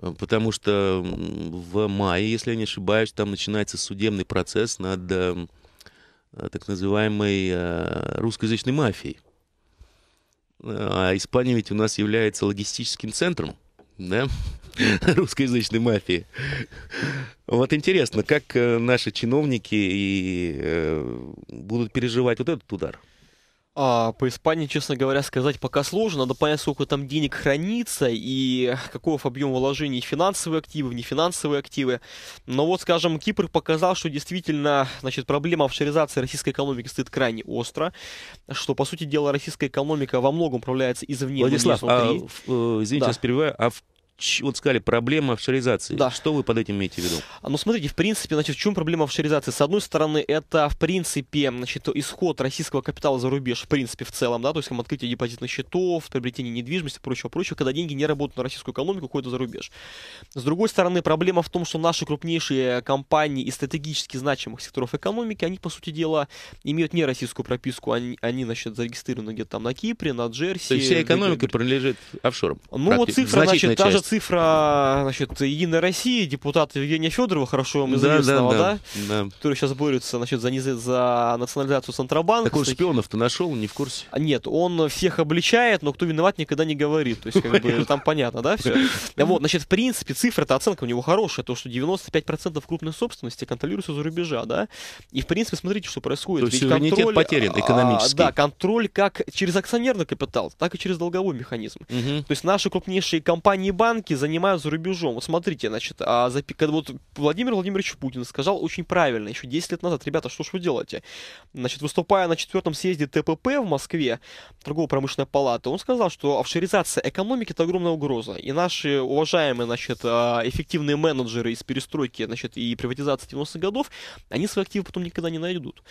Э, потому что в мае, если я не ошибаюсь, там начинается судебный процесс над эм, э, так называемой э, русскоязычной мафией. А Испания ведь у нас является логистическим центром да? русскоязычной мафии. Вот интересно, как наши чиновники и, будут переживать вот этот удар? А, по Испании, честно говоря, сказать пока сложно. Надо понять, сколько там денег хранится и каков объем вложений в финансовые активы, в нефинансовые активы. Но вот, скажем, Кипр показал, что действительно значит, проблема офшоризации российской экономики стоит крайне остро, что, по сути дела, российская экономика во многом управляется извне. Владислав, а, э, извините, да. вас перебиваю, а в вот сказали, проблема офшоризации. Да. Что вы под этим имеете в виду? А, ну, смотрите, в принципе, значит, в чем проблема офшоризации? С одной стороны, это, в принципе, значит, исход российского капитала за рубеж, в принципе, в целом, да, то есть, там, открытие депозитных счетов, приобретение недвижимости, прочего, прочего, когда деньги не работают на российскую экономику, уходят за рубеж. С другой стороны, проблема в том, что наши крупнейшие компании из стратегически значимых секторов экономики, они, по сути дела, имеют не российскую прописку, они, а они значит, зарегистрированы где-то там на Кипре, на Джерси. То есть вся экономика принадлежит офшорам. Ну, вот цифра, значит, даже цифра, значит, Единой России, депутат Евгения Федорова, хорошо вам известного, да, да, да, да? Который сейчас борется, значит, за, за национализацию Центробанка. Так он шпионов-то нашел, не в курсе? А, нет, он всех обличает, но кто виноват, никогда не говорит. То есть, как бы, там понятно, да, все? Вот, значит, в принципе, цифра, это оценка у него хорошая, то, что 95% крупной собственности контролируется за рубежа, да? И, в принципе, смотрите, что происходит. То есть, Ведь контроль, потерян а, экономический. да, контроль как через акционерный капитал, так и через долговой механизм. Угу. То есть, наши крупнейшие компании-банки танки занимают за рубежом. Вот смотрите, значит, а, запи... когда вот Владимир Владимирович Путин сказал очень правильно еще 10 лет назад, ребята, что ж вы делаете? Значит, выступая на четвертом съезде ТПП в Москве, торгово-промышленная палата, он сказал, что офшоризация экономики это огромная угроза. И наши уважаемые, значит, а, эффективные менеджеры из перестройки, значит, и приватизации 90-х годов, они свои активы потом никогда не найдут.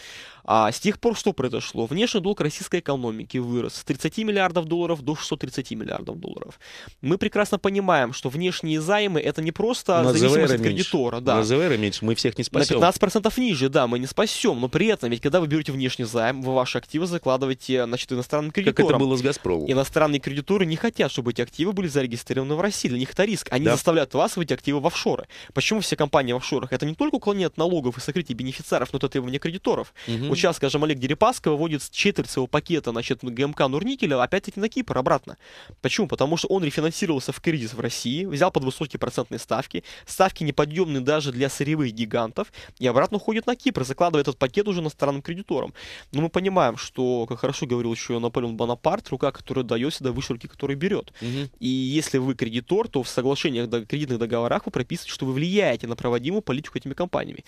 А с тех пор что произошло? Внешний долг российской экономики вырос с 30 миллиардов долларов до 630 миллиардов долларов. Мы прекрасно понимаем, понимаем, что внешние займы это не просто но зависимость от кредитора. Меньше. Да. На ЗВР меньше, мы всех не спасем. На 15% ниже, да, мы не спасем. Но при этом, ведь когда вы берете внешний займ, вы ваши активы закладываете, на значит, иностранным кредиторам. Как это было с «Газпромом». Иностранные кредиторы не хотят, чтобы эти активы были зарегистрированы в России. Для них это риск. Они да. заставляют вас выйти активы в офшоры. Почему все компании в офшорах? Это не только уклонение от налогов и сокрытие бенефициаров, но это требование кредиторов. Угу. Вот сейчас, скажем, Олег Дерипаска выводит четверть своего пакета, значит, ГМК Нурникеля опять-таки на Кипр обратно. Почему? Потому что он рефинансировался в кризис в России, взял под высокие процентные ставки, ставки неподъемные даже для сырьевых гигантов, и обратно уходит на Кипр, закладывая этот пакет уже иностранным кредиторам. Но мы понимаем, что, как хорошо говорил еще Наполеон Бонапарт, рука, которая дает, всегда выше руки, которая берет. Угу. И если вы кредитор, то в соглашениях, кредитных договорах вы прописываете, что вы влияете на проводимую политику этими компаниями.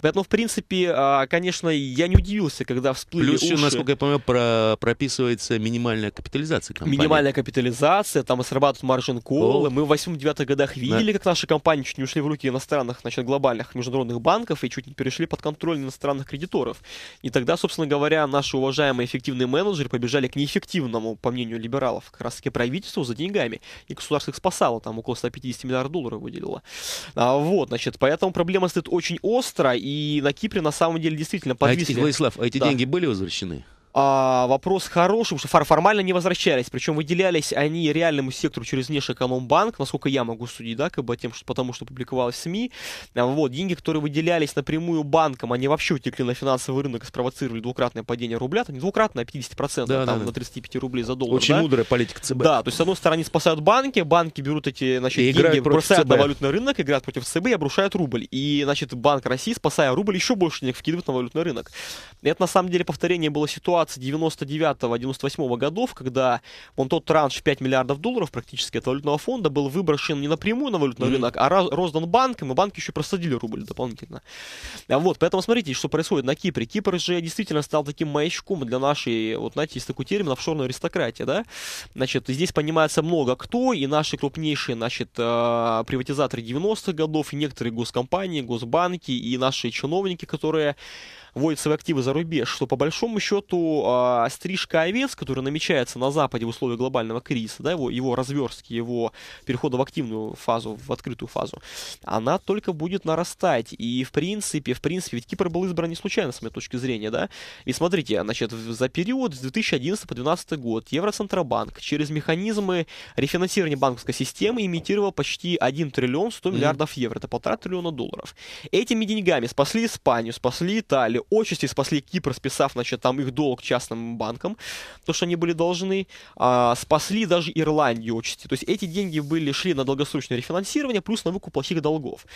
Поэтому, в принципе, а, конечно, я не удивился, когда всплыли Плюс еще, уши. насколько я понимаю, про прописывается минимальная капитализация компании. Минимальная капитализация, там срабатывают маржин колы, было. Мы в 8-9 годах видели, да. как наши компании чуть не ушли в руки иностранных, значит, глобальных международных банков и чуть не перешли под контроль иностранных кредиторов. И тогда, собственно говоря, наши уважаемые эффективные менеджеры побежали к неэффективному, по мнению либералов, как раз таки правительству за деньгами. И государство их спасало, там около 150 миллиардов долларов выделило. А, вот, значит, поэтому проблема стоит очень остро, и на Кипре на самом деле действительно подвисли. А, Владислав, а эти да. деньги были возвращены? А, вопрос хороший, потому что фор формально не возвращались, причем выделялись они реальному сектору через Внешэкономбанк, насколько я могу судить, да, как бы тем, что, потому что публиковалось в СМИ. А, вот, деньги, которые выделялись напрямую банкам, они вообще утекли на финансовый рынок и спровоцировали двукратное падение рубля, там не двукратное, а 50%, да, там да, да. на 35 рублей за доллар. Очень да? мудрая политика ЦБ. Да, то есть, с одной стороны, спасают банки, банки берут эти, значит, и деньги, бросают на валютный рынок, играют против ЦБ и обрушают рубль. И, значит, Банк России, спасая рубль, еще больше денег вкидывает на валютный рынок. Это, на самом деле, повторение было ситуации ситуация 99-98 годов, когда вон тот транш 5 миллиардов долларов практически от валютного фонда был выброшен не напрямую на валютный mm-hmm. рынок, а роздан банком, и банки еще просадили рубль дополнительно. А вот, поэтому смотрите, что происходит на Кипре. Кипр же действительно стал таким маячком для нашей, вот знаете, есть такой термин, офшорная аристократия, да? Значит, здесь понимается много кто, и наши крупнейшие, значит, э, приватизаторы 90-х годов, и некоторые госкомпании, госбанки, и наши чиновники, которые вводят свои активы за рубеж, что по большому счету что а, э, стрижка овец, которая намечается на Западе в условиях глобального кризиса, да, его, его разверстки, его перехода в активную фазу, в открытую фазу, она только будет нарастать. И в принципе, в принципе, ведь Кипр был избран не случайно, с моей точки зрения, да. И смотрите, значит, за период с 2011 по 2012 год Евроцентробанк через механизмы рефинансирования банковской системы имитировал почти 1 триллион 100 миллиардов евро, это полтора триллиона долларов. Этими деньгами спасли Испанию, спасли Италию, отчасти спасли Кипр, списав, значит, там их долг долг частным банкам, то, что они были должны, а, спасли даже Ирландию отчасти. То есть эти деньги были, шли на долгосрочное рефинансирование, плюс на выкуп плохих долгов.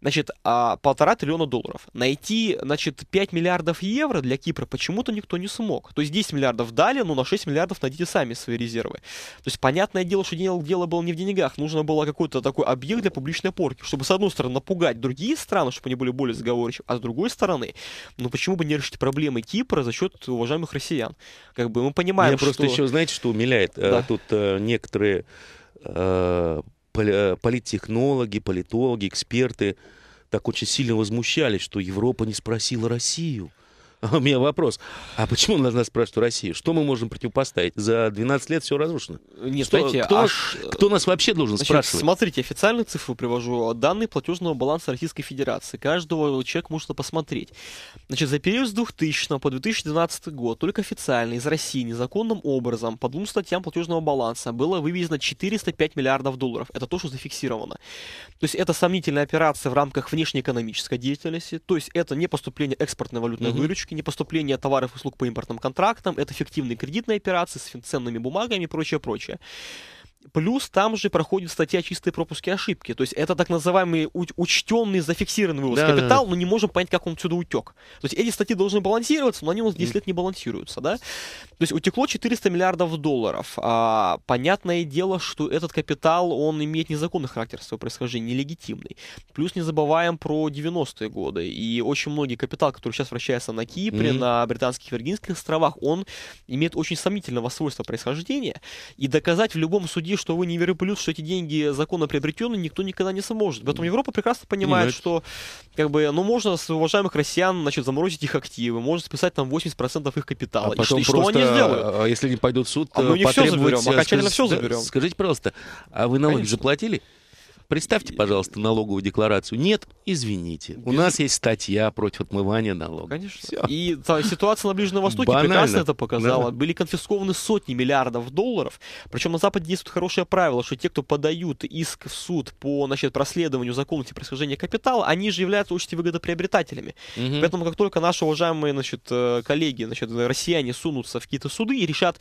Значит, а, полтора триллиона долларов. Найти, значит, 5 миллиардов евро для Кипра почему-то никто не смог. То есть 10 миллиардов дали, но на 6 миллиардов найдите сами свои резервы. То есть понятное дело, что дело, дело было не в деньгах, нужно было какой-то такой объект для публичной порки, чтобы с одной стороны напугать другие страны, чтобы они были более сговорчивы, а с другой стороны, ну почему бы не решить проблемы Кипра за счет уважаемых первых россиян. Как бы мы понимаем, Меня что... просто еще, знаете, что умиляет? Э, да. Тут э, некоторые э, политтехнологи, политологи, эксперты так очень сильно возмущались, что Европа не спросила Россию. у меня вопрос. А почему нас, спрашивать у России? Что мы можем противопоставить? За 12 лет все разрушено. Нет, что, знаете, кто, аж... нас, кто нас вообще должен Значит, спрашивать? Смотрите, официальную цифру привожу. Данные платежного баланса Российской Федерации. Каждого человека можно посмотреть. Значит, за период с 2000 по 2012 год только официально из России незаконным образом по двум статьям платежного баланса было вывезено 405 миллиардов долларов. Это то, что зафиксировано. То есть это сомнительная операция в рамках внешнеэкономической деятельности. То есть это не поступление экспортной валютной угу. выручки фактически непоступление товаров и услуг по импортным контрактам, это эффективные кредитные операции с ценными бумагами и прочее, прочее. Плюс там же проходит статья «Чистые пропуски ошибки». То есть это так называемый уч- учтенный, зафиксированный вывоз да, капитал, да. но не можем понять, как он отсюда утек. То есть эти статьи должны балансироваться, но они у нас 10 лет не балансируются. Да? То есть утекло 400 миллиардов долларов. А, понятное дело, что этот капитал, он имеет незаконный характер своего происхождения, нелегитимный. Плюс не забываем про 90-е годы. И очень многие капитал, который сейчас вращается на Кипре, mm-hmm. на Британских Виргинских островах, он имеет очень сомнительного свойства происхождения. И доказать в любом суде, что вы не Веры что эти деньги законно приобретены, никто никогда не сможет. Поэтому Европа прекрасно ну, понимает, Нет. что как бы, ну, можно с уважаемых россиян значит, заморозить их активы, можно списать там 80% их капитала. А потом что, просто, и что они сделают? А, если не пойдут в суд, а мы не все заберем, окончательно все заберем. Скажите, пожалуйста, а вы налоги Конечно. заплатили? Представьте, пожалуйста, налоговую декларацию. Нет, извините. У нас есть статья против отмывания налогов. Конечно. Все. И та, ситуация на Ближнем Востоке Банально. прекрасно это показала. Да. Были конфискованы сотни миллиардов долларов. Причем на Западе действует хорошее правило, что те, кто подают иск в суд по значит, проследованию законности происхождения капитала, они же являются очень выгодоприобретателями. Угу. Поэтому как только наши уважаемые значит, э, коллеги, значит, россияне сунутся в какие-то суды и решат,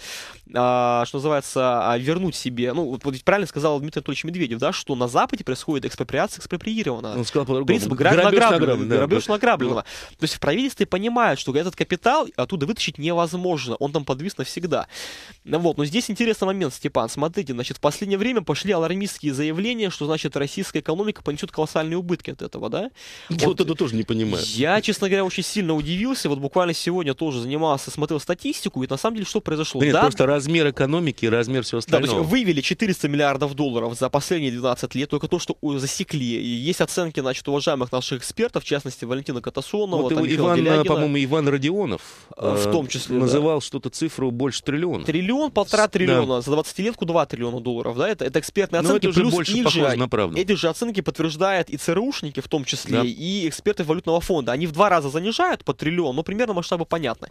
а, что называется, а, вернуть себе, ну, вот ведь правильно сказал Дмитрий Анатольевич Медведев, да, что на Западе Западе происходит экспроприация экспроприированного. Ну, он сказал по-другому. Принцип граб... награбленного. Да, грабеж награбленного. Ну. То есть в правительстве понимают, что этот капитал оттуда вытащить невозможно, он там подвис навсегда. Ну вот, но здесь интересный момент, Степан, смотрите, значит, в последнее время пошли алармистские заявления, что, значит, российская экономика понесет колоссальные убытки от этого, да? Я вот, это тоже не понимаю. Я, честно говоря, очень сильно удивился, вот буквально сегодня тоже занимался, смотрел статистику, и на самом деле что произошло? Да, нет, просто размер экономики и размер всего остального. Да, то есть вывели 400 миллиардов долларов за последние 12 лет только только то, что засекли. И есть оценки, значит, уважаемых наших экспертов, в частности, Валентина Катасонова, вот там, Иван, э, Делягина. по-моему, Иван Родионов э, в э, том числе называл да. что-то цифру больше триллиона. Триллион, полтора триллиона. Да. За 20-летку 2 триллиона долларов. Да? Это, это экспертные ну, оценки. Но это уже плюс больше похоже на правду. Эти же оценки подтверждают и ЦРУшники, в том числе, да. и эксперты валютного фонда. Они в два раза занижают по триллион, но примерно масштабы понятны.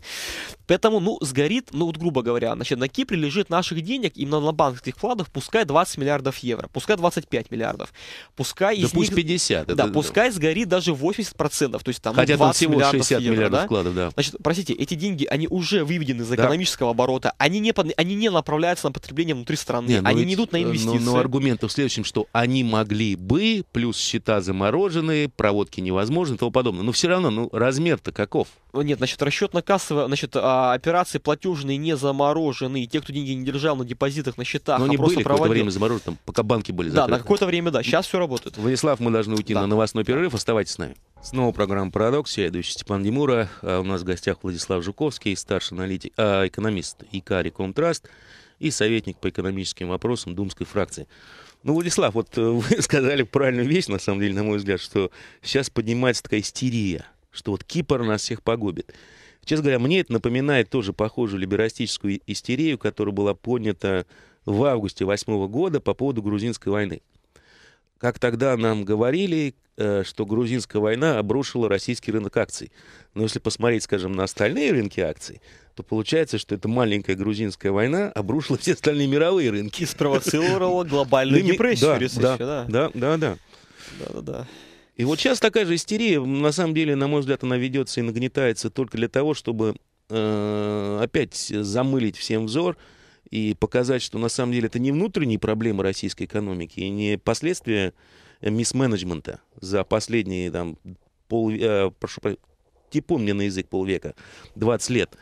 Поэтому, ну, сгорит, ну, вот грубо говоря, значит, на Кипре лежит наших денег, именно на банковских вкладах, пускай 20 миллиардов евро, пускай 25 миллиардов процентов. Пускай да из пусть них... 50. Да, это... пускай сгорит даже 80 процентов. То есть там Хотя 20 там всего миллиардов 60 евро, миллиардов да? вкладов, да. Значит, простите, эти деньги, они уже выведены из да. экономического оборота. Они не, под... они не направляются на потребление внутри страны. Не, ну они ведь, не идут на э, инвестиции. Но, но аргумент в следующем, что они могли бы, плюс счета замороженные, проводки невозможны и тому подобное. Но все равно, ну, размер-то каков? Э, нет, значит, расчетно-кассовые, значит, а, операции платежные не заморожены. и Те, кто деньги не держал на депозитах, на счетах, но а они просто были проводил. какое-то время заморожены, там, пока банки были закрыты. Да, на какое-то время, да да, сейчас все работает. Владислав, мы должны уйти да. на новостной перерыв. Оставайтесь с нами. Снова программа «Парадокс». Я ведущий Степан Демура. А у нас в гостях Владислав Жуковский, старший аналитик, а, экономист ИК «Рекомтраст» и советник по экономическим вопросам Думской фракции. Ну, Владислав, вот э, вы сказали правильную вещь, на самом деле, на мой взгляд, что сейчас поднимается такая истерия, что вот Кипр нас всех погубит. Честно говоря, мне это напоминает тоже похожую либерастическую истерию, которая была поднята в августе 2008 года по поводу грузинской войны как тогда нам говорили, э, что грузинская война обрушила российский рынок акций. Но если посмотреть, скажем, на остальные рынки акций, то получается, что эта маленькая грузинская война обрушила все остальные мировые рынки. И спровоцировала глобальную депрессию. Да, да, да, да, да. Да, да, да. И вот сейчас такая же истерия, на самом деле, на мой взгляд, она ведется и нагнетается только для того, чтобы э, опять замылить всем взор – и показать, что на самом деле это не внутренние проблемы российской экономики и не последствия мисс-менеджмента за последние там, пол, э, прошу, типун мне на язык полвека, 20 лет.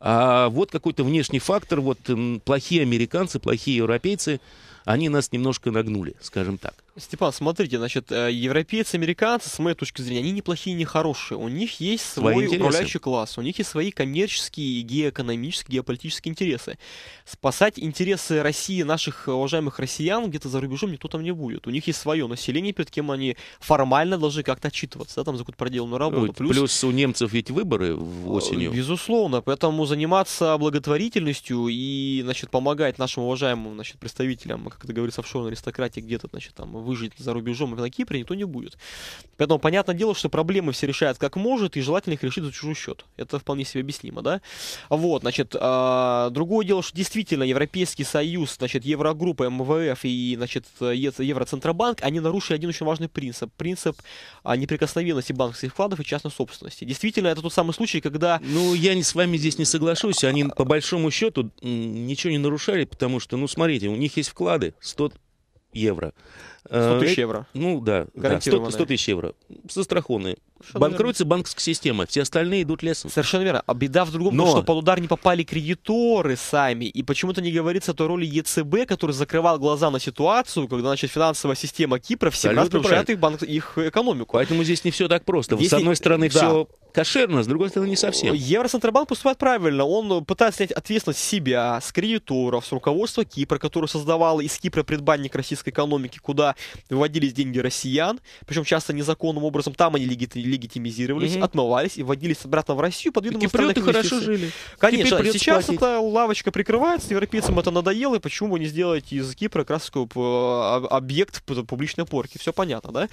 А вот какой-то внешний фактор, вот плохие американцы, плохие европейцы, они нас немножко нагнули, скажем так. Степан, смотрите, значит, э, европейцы, американцы, с моей точки зрения, они неплохие, не хорошие. У них есть свой свои управляющий класс, у них есть свои коммерческие, геоэкономические, геополитические интересы. Спасать интересы России, наших уважаемых россиян, где-то за рубежом никто там не будет. У них есть свое население, перед кем они формально должны как-то отчитываться, да, там за какую-то проделанную работу. Плюс, Плюс у немцев ведь выборы в э, осенью. Безусловно, поэтому заниматься благотворительностью и, значит, помогать нашим уважаемым, значит, представителям, как это говорится, офшорной аристократии где-то, значит, там выжить за рубежом и на Кипре никто не будет. Поэтому понятное дело, что проблемы все решают как может, и желательно их решить за чужой счет. Это вполне себе объяснимо, да? Вот, значит, а, другое дело, что действительно Европейский Союз, значит, Еврогруппа, МВФ и, значит, Евроцентробанк, они нарушили один очень важный принцип. Принцип а, неприкосновенности банковских вкладов и частной собственности. Действительно, это тот самый случай, когда... Ну, я с вами здесь не соглашусь. Они, по большому счету, ничего не нарушали, потому что, ну, смотрите, у них есть вклады 100 евро. 100 э, тысяч евро. Ну да, да 100, 100 тысяч евро. со Застрахованные. Банкротится банковская система, все остальные идут лесом. Совершенно верно. А беда в другом, Но... что под удар не попали кредиторы сами. И почему-то не говорится о той роли ЕЦБ, который закрывал глаза на ситуацию, когда значит, финансовая система Кипра все 7 раз превышает их, банк... их экономику. Поэтому здесь не все так просто. Здесь... С одной стороны, да. все кошерно, с другой стороны, не совсем. Э, Евроцентробанк поступает правильно. Он э, пытается снять ответственность с себя, с кредиторов, с руководства Кипра, который создавал из Кипра предбанник российской экономики, куда когда выводились деньги россиян, причем часто незаконным образом, там они легитимизировались, угу. отмывались и вводились обратно в Россию под видом иностранных хорошо жили. Конечно, сейчас платить. эта лавочка прикрывается, европейцам это надоело, и почему бы не сделать из Кипра краску э, объект публичной порки? Все понятно,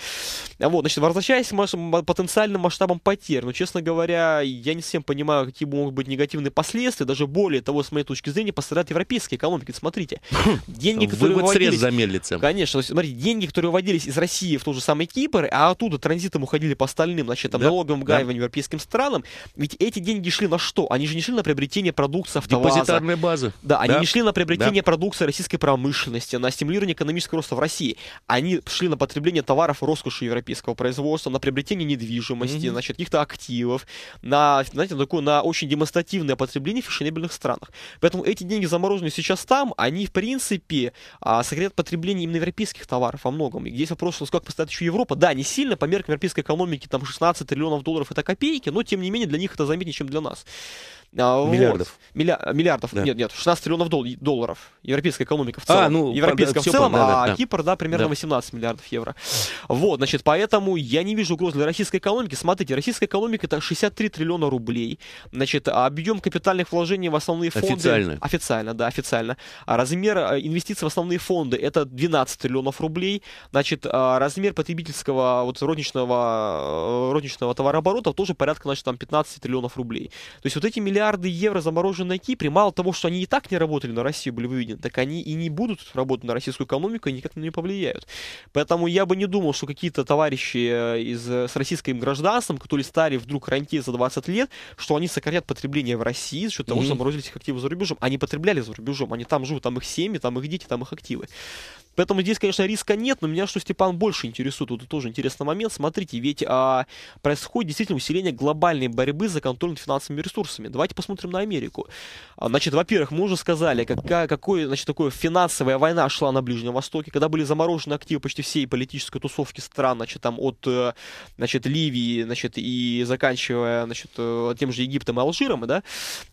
да? Вот, значит, возвращаясь к потенциальным масштабам потерь, но, ну, честно говоря, я не совсем понимаю, какие могут быть негативные последствия, даже более того, с моей точки зрения, пострадают европейские экономики. Смотрите, деньги, которые Вывод средств замедлится. Конечно, смотрите, деньги, которые выводились из России в тот же самый Кипр, а оттуда транзитом уходили по остальным, значит, там, да? налоговым гаевым да. европейским странам, ведь эти деньги шли на что? Они же не шли на приобретение продукции автоваза. Депозитарная база. Да, да, они не шли на приобретение да. продукции российской промышленности, на стимулирование экономического роста в России. Они шли на потребление товаров роскоши европейского производства, на приобретение недвижимости, mm-hmm. значит, каких-то активов, на, знаете, такое, на очень демонстративное потребление в фешенебельных странах. Поэтому эти деньги замороженные сейчас там, они, в принципе, а, согреют потребление именно европейских товаров долларов во многом. И здесь вопрос, сколько поставит еще Европа. Да, не сильно, по меркам европейской экономики там 16 триллионов долларов это копейки, но тем не менее для них это заметнее, чем для нас. А, миллиардов. Вот. Милля... А, миллиардов, да. нет, нет, 16 триллионов дол- долларов. Европейская экономика в а, целом. А, ну, Европейская да, в целом, да, да, а да. Кипр, да, примерно да. 18 миллиардов евро. Вот, значит, поэтому я не вижу угроз для российской экономики. Смотрите, российская экономика это 63 триллиона рублей. Значит, а объем капитальных вложений в основные фонды... Официально. Официально, да, официально. Размер инвестиций в основные фонды это 12 триллионов рублей. Значит, размер потребительского вот розничного, э, розничного товарооборота тоже порядка, значит, там 15 триллионов рублей. То есть вот эти миллиарды миллиарды евро заморожены на Кипре, мало того, что они и так не работали на Россию, были выведены, так они и не будут работать на российскую экономику и никак на нее повлияют. Поэтому я бы не думал, что какие-то товарищи э, из, э, с российским гражданством, которые стали вдруг рантье за 20 лет, что они сократят потребление в России за счет того, mm-hmm. что заморозили их активы за рубежом. Они потребляли за рубежом, они там живут, там их семьи, там их дети, там их активы. Поэтому здесь, конечно, риска нет, но меня что Степан больше интересует, вот это тоже интересный момент. Смотрите, ведь а, происходит действительно усиление глобальной борьбы за контроль над финансовыми ресурсами. Давайте посмотрим на Америку. А, значит, во-первых, мы уже сказали, какая, какой, значит, такое финансовая война шла на Ближнем Востоке, когда были заморожены активы почти всей политической тусовки стран, значит, там от, э, значит, Ливии, значит, и заканчивая, значит, э, тем же Египтом и Алжиром, да,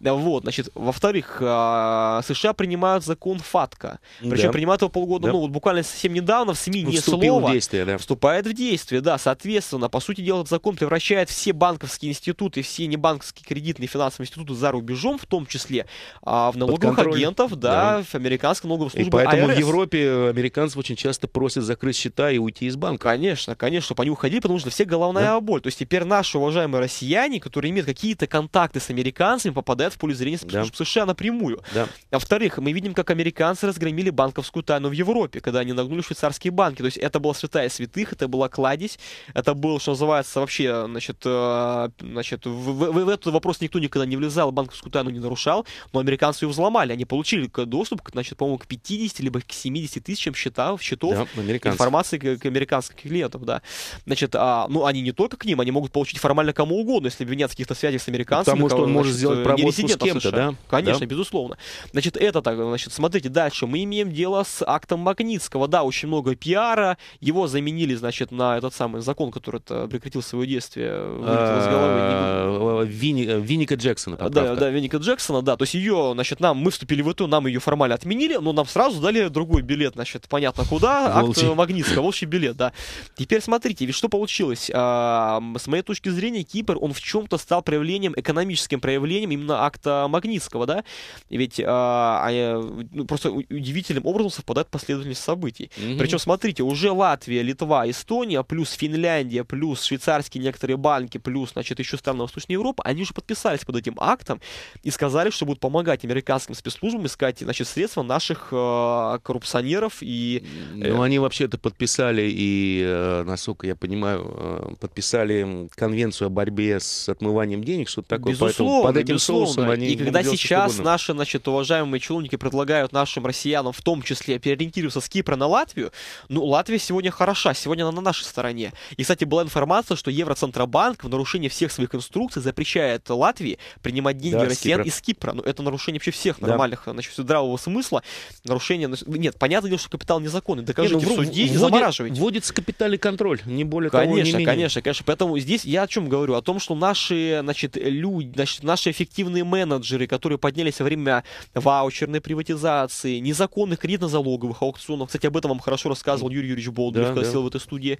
вот, значит, во-вторых, а, США принимают закон ФАТКА, причем да. принимают его полгода, да. ну, вот буквально совсем недавно в СМИ ни слова в действие, да. Вступает в действие, да. Соответственно, по сути дела, этот закон превращает все банковские институты, все небанковские кредитные финансовые институты за рубежом, в том числе, а, в налоговых агентов, да, да, в американской налоговой службе. И поэтому АРС. в Европе американцы очень часто просят закрыть счета и уйти из банка. Конечно, конечно, чтобы они уходили, потому что все головная да. боль. То есть теперь наши уважаемые россияне, которые имеют какие-то контакты с американцами, попадают в поле зрения да. США напрямую. Да. А во-вторых, мы видим, как американцы разгромили банковскую тайну в Европе. Европе, когда они нагнули швейцарские банки. То есть это была святая святых, это была кладезь, это был, что называется, вообще, значит, э, значит в, в, в этот вопрос никто никогда не влезал, банковскую тайну не нарушал, но американцы ее взломали. Они получили доступ, значит, по-моему, к 50 либо к 70 тысячам счетов, счетов да, информации к, к американских клиентов, да. Значит, а, ну, они не только к ним, они могут получить формально кому угодно, если обвинят каких-то связей с американцами. Потому что он может сделать проводку с кем-то, да? Конечно, да? безусловно. Значит, это так, значит, смотрите, дальше мы имеем дело с актом Магнитского Магнитского, да, очень много пиара. Его заменили, значит, на этот самый закон, который э, прекратил свое действие. Э, а, Винника э, Джексона. Да, да, Винника Джексона, да. То есть ее, значит, нам, мы вступили в эту, нам ее формально отменили, но нам сразу дали другой билет, значит, понятно куда, акт Магнитского, волчий билет, да. Теперь смотрите, ведь что получилось? А, с моей точки зрения, Кипр, он в чем-то стал проявлением, экономическим проявлением именно акта Магнитского, да? Ведь а, ну, просто удивительным образом совпадает последовательность из событий. Mm -hmm. Причем, смотрите, уже Латвия, Литва, Эстония, плюс Финляндия, плюс швейцарские некоторые банки, плюс, значит, еще страны Восточной Европы, они уже подписались под этим актом и сказали, что будут помогать американским спецслужбам искать, значит, средства наших э, коррупционеров и... Э... Ну, они вообще это подписали и, э, насколько я понимаю, э, подписали конвенцию о борьбе с отмыванием денег, что-то такое. Безусловно, под этим безусловно. они... И когда сейчас наши, значит, уважаемые чиновники предлагают нашим россиянам в том числе переориентироваться с Кипра на Латвию, ну, Латвия сегодня хороша, сегодня она на нашей стороне. И, кстати, была информация, что Евроцентробанк в нарушении всех своих инструкций запрещает Латвии принимать деньги да, россиян из Кипра. Ну, это нарушение вообще всех нормальных, да. значит, здравого смысла. Нарушение... Нет, понятно, что капитал незаконный. Докажите Нет, ну, в суде и замораживайте. Вводится капитальный контроль, не более конечно, того, не менее. Конечно, конечно. Поэтому здесь я о чем говорю? О том, что наши, значит, люди, значит, наши эффективные менеджеры, которые поднялись во время ваучерной приватизации, незаконных кредитно-залоговых аукционов, Дауном. Кстати, об этом вам хорошо рассказывал Юрий Юрьевич Болдырев, да, когда да. сидел в этой студии.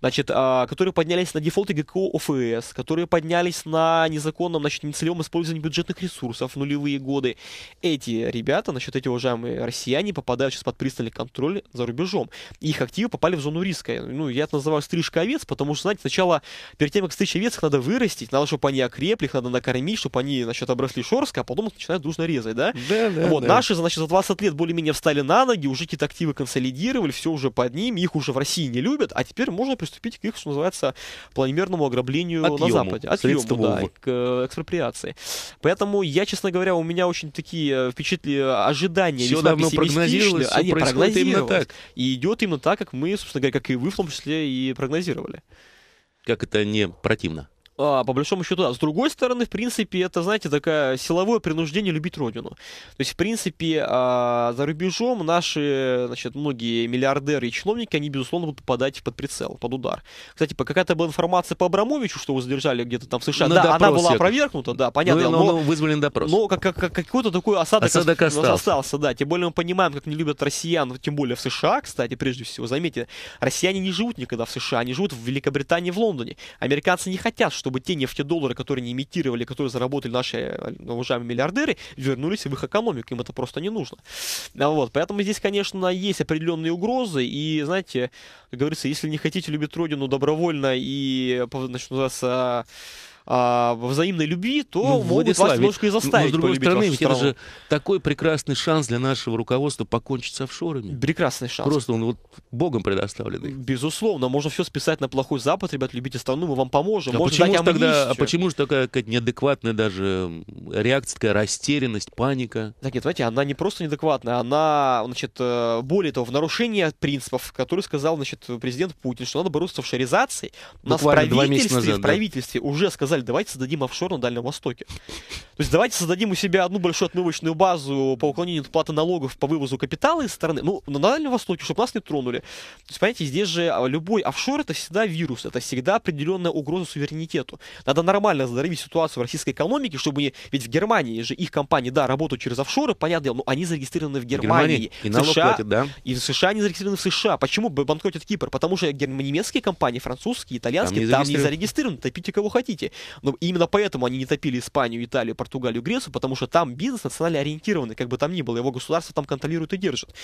Значит, а, которые поднялись на дефолты ГКО ОФС, которые поднялись на незаконном, значит, нецелевом использовании бюджетных ресурсов в нулевые годы. Эти ребята, значит, эти уважаемые россияне попадают сейчас под пристальный контроль за рубежом. Их активы попали в зону риска. Ну, я это называю стрижка овец, потому что, знаете, сначала, перед тем, как стричь овец, их надо вырастить, надо, чтобы они окрепли, их надо накормить, чтобы они, значит, обросли шорско, а потом их начинают дружно резать, да? Да, да, вот, да. Наши, значит, за 20 лет более-менее встали на ноги, уже какие-то активы консолидировали, все уже под ним их уже в России не любят, а теперь можно приступить к их, что называется, планомерному ограблению Отъему. на Западе. Отъему, да, к э, экспроприации. Поэтому я, честно говоря, у меня очень такие э, впечатли ожидания все весьма давно прогнозировалось, все Они происходит именно так. И идет именно так, как мы, собственно говоря, как и вы в том числе и прогнозировали. Как это не противно? а, по большому счету, да. С другой стороны, в принципе, это, знаете, такое силовое принуждение любить родину. То есть, в принципе, а, за рубежом наши, значит, многие миллиардеры и чиновники, они, безусловно, будут попадать под прицел, под удар. Кстати, какая-то была информация по Абрамовичу, что его задержали где-то там в США. На да, она была опровергнута, да, понятно. Ну, но, но, ну, но ну, вызвали на допрос. Но как, как, как, какой-то такой осадок, осадок ну, остался. остался. да. Тем более мы понимаем, как не любят россиян, тем более в США, кстати, прежде всего. Заметьте, россияне не живут никогда в США, они живут в Великобритании, в Лондоне. Американцы не хотят, чтобы чтобы те нефтедоллары, которые не имитировали, которые заработали наши э, уважаемые миллиардеры, вернулись в их экономику. Им это просто не нужно. А вот. Поэтому здесь, конечно, есть определенные угрозы. И, знаете, как говорится, если не хотите любить родину добровольно и, э, значит, называется, а, взаимной любви, то ну, могут Владислав, вас немножко и заставить. Но, с другой стороны, ведь страну. это же такой прекрасный шанс для нашего руководства покончить с офшорами. Прекрасный шанс. Просто он вот богом предоставленный. Безусловно, можно все списать на плохой Запад, ребят, любите страну, мы вам поможем. А, можно почему, же тогда, а почему же такая какая-то неадекватная даже реакция, такая растерянность, паника? Так нет, знаете, она не просто неадекватная, она, значит, э, более того, в нарушение принципов, которые сказал, значит, президент Путин, что надо бороться с офшоризацией. У нас в правительстве, назад, да? в правительстве уже сказали, сказали, давайте создадим офшор на Дальнем Востоке. То есть давайте создадим у себя одну большую отмывочную базу по уклонению от платы налогов по вывозу капитала из страны, ну, на Дальнем Востоке, чтобы нас не тронули. То есть, понимаете, здесь же а, любой офшор это всегда вирус, это всегда определенная угроза суверенитету. Надо нормально здоровить ситуацию в российской экономике, чтобы не... Ведь в Германии же их компании, да, работают через офшоры, понятное дело, но они зарегистрированы в Германии. В Германии. И налог США, платят, да? И в США они зарегистрированы в США. Почему банкротит Кипр? Потому что немецкие компании, французские, итальянские, там не зарегистрированы. Топите кого хотите. Но ну, именно поэтому они не топили Испанию, Италию, Португалию, Грецию, потому что там бизнес национально ориентированный, как бы там ни было, его государство там контролирует и держит.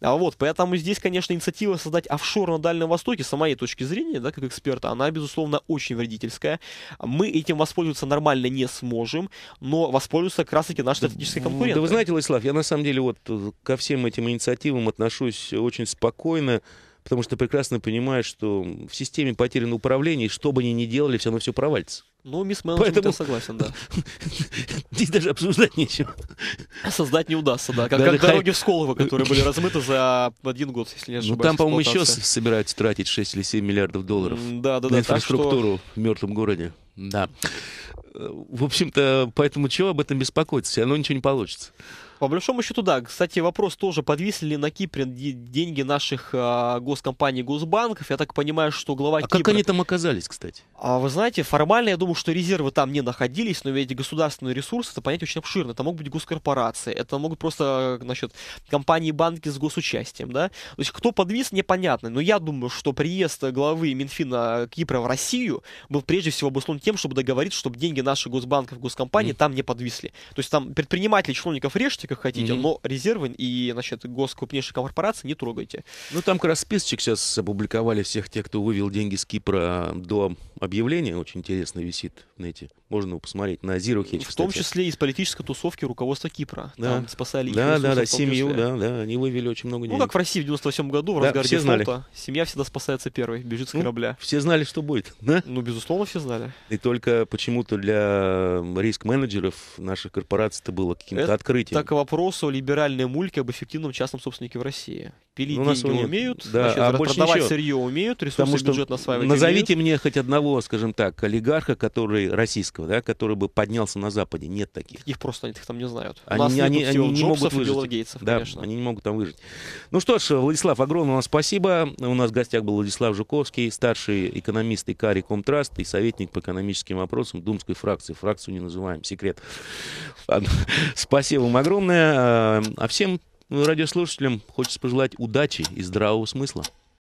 А вот, поэтому здесь, конечно, инициатива создать офшор на Дальнем Востоке, с моей точки зрения, да, как эксперта, она, безусловно, очень вредительская. Мы этим воспользоваться нормально не сможем, но воспользуются как раз-таки наши стратегические конкуренты. Да вы знаете, Владислав, я на самом деле вот э, ко всем этим инициативам отношусь очень спокойно, потому что прекрасно понимают, что в системе потеряно управление, и что бы они ни делали, все равно все провалится. Ну, мисс менеджмент Поэтому... согласен, да. Здесь даже обсуждать нечего. Создать не удастся, да. Как, даже как хай... дороги в Сколово, которые были размыты за один год, если не ну, ошибаюсь. Ну, там, по-моему, еще собираются тратить 6 или 7 миллиардов долларов да, да, на инфраструктуру что... в мертвом городе. Да. Э, в общем-то, поэтому чего об этом беспокоиться? Все равно ничего не получится. По большому счету, да. Кстати, вопрос тоже, подвисли ли на Кипре деньги наших э, госкомпаний, госбанков. Я так понимаю, что глава а Кипра... как они там оказались, кстати? А, вы знаете, формально я думаю, что резервы там не находились, но ведь государственные ресурсы, это понятие очень обширно. Это могут быть госкорпорации, это могут просто, значит, компании-банки с госучастием, да. То есть, кто подвис, непонятно. Но я думаю, что приезд главы Минфина Кипра в Россию был прежде всего обусловлен тем, чтобы договориться, чтобы деньги наших госбанков, госкомпаний mm. там не подвисли. То есть, там предприниматели, чиновников режьте, как хотите, mm-hmm. но резервы и, значит, госкрупнейшие корпорации не трогайте. Ну, там как раз списочек сейчас опубликовали всех тех, кто вывел деньги с Кипра до объявления, очень интересно висит на эти, Можно его посмотреть на Zero Hedge, В том числе из политической тусовки руководства Кипра. Да. Там спасали их да, да, да, семью, да, да, они вывели очень много ну, денег. Ну, как в России в 98 году, в да, все знали. семья всегда спасается первой, бежит с ну, корабля. Все знали, что будет, да? Ну, безусловно, все знали. И только почему-то для риск-менеджеров наших корпораций это было каким-то открытием. Так вопросу либеральной мульки об эффективном частном собственнике в России пилить ну, деньги нет. умеют, да, значит, а продавать еще. сырье умеют, ресурсы Потому что бюджет осваивать Назовите умеют. мне хоть одного, скажем так, олигарха, который российского, да, который бы поднялся на Западе. Нет таких. Их просто они их там не знают. Они, у нас они, они не могут выжить. Гейтсов, да, конечно. Они не могут там выжить. Ну что ж, Владислав, огромное вам спасибо. У нас в гостях был Владислав Жуковский, старший экономист Икари Комтраст и советник по экономическим вопросам Думской фракции. Фракцию не называем, секрет. Спасибо вам огромное. А, а всем ну и радиослушателям хочется пожелать удачи и здравого смысла.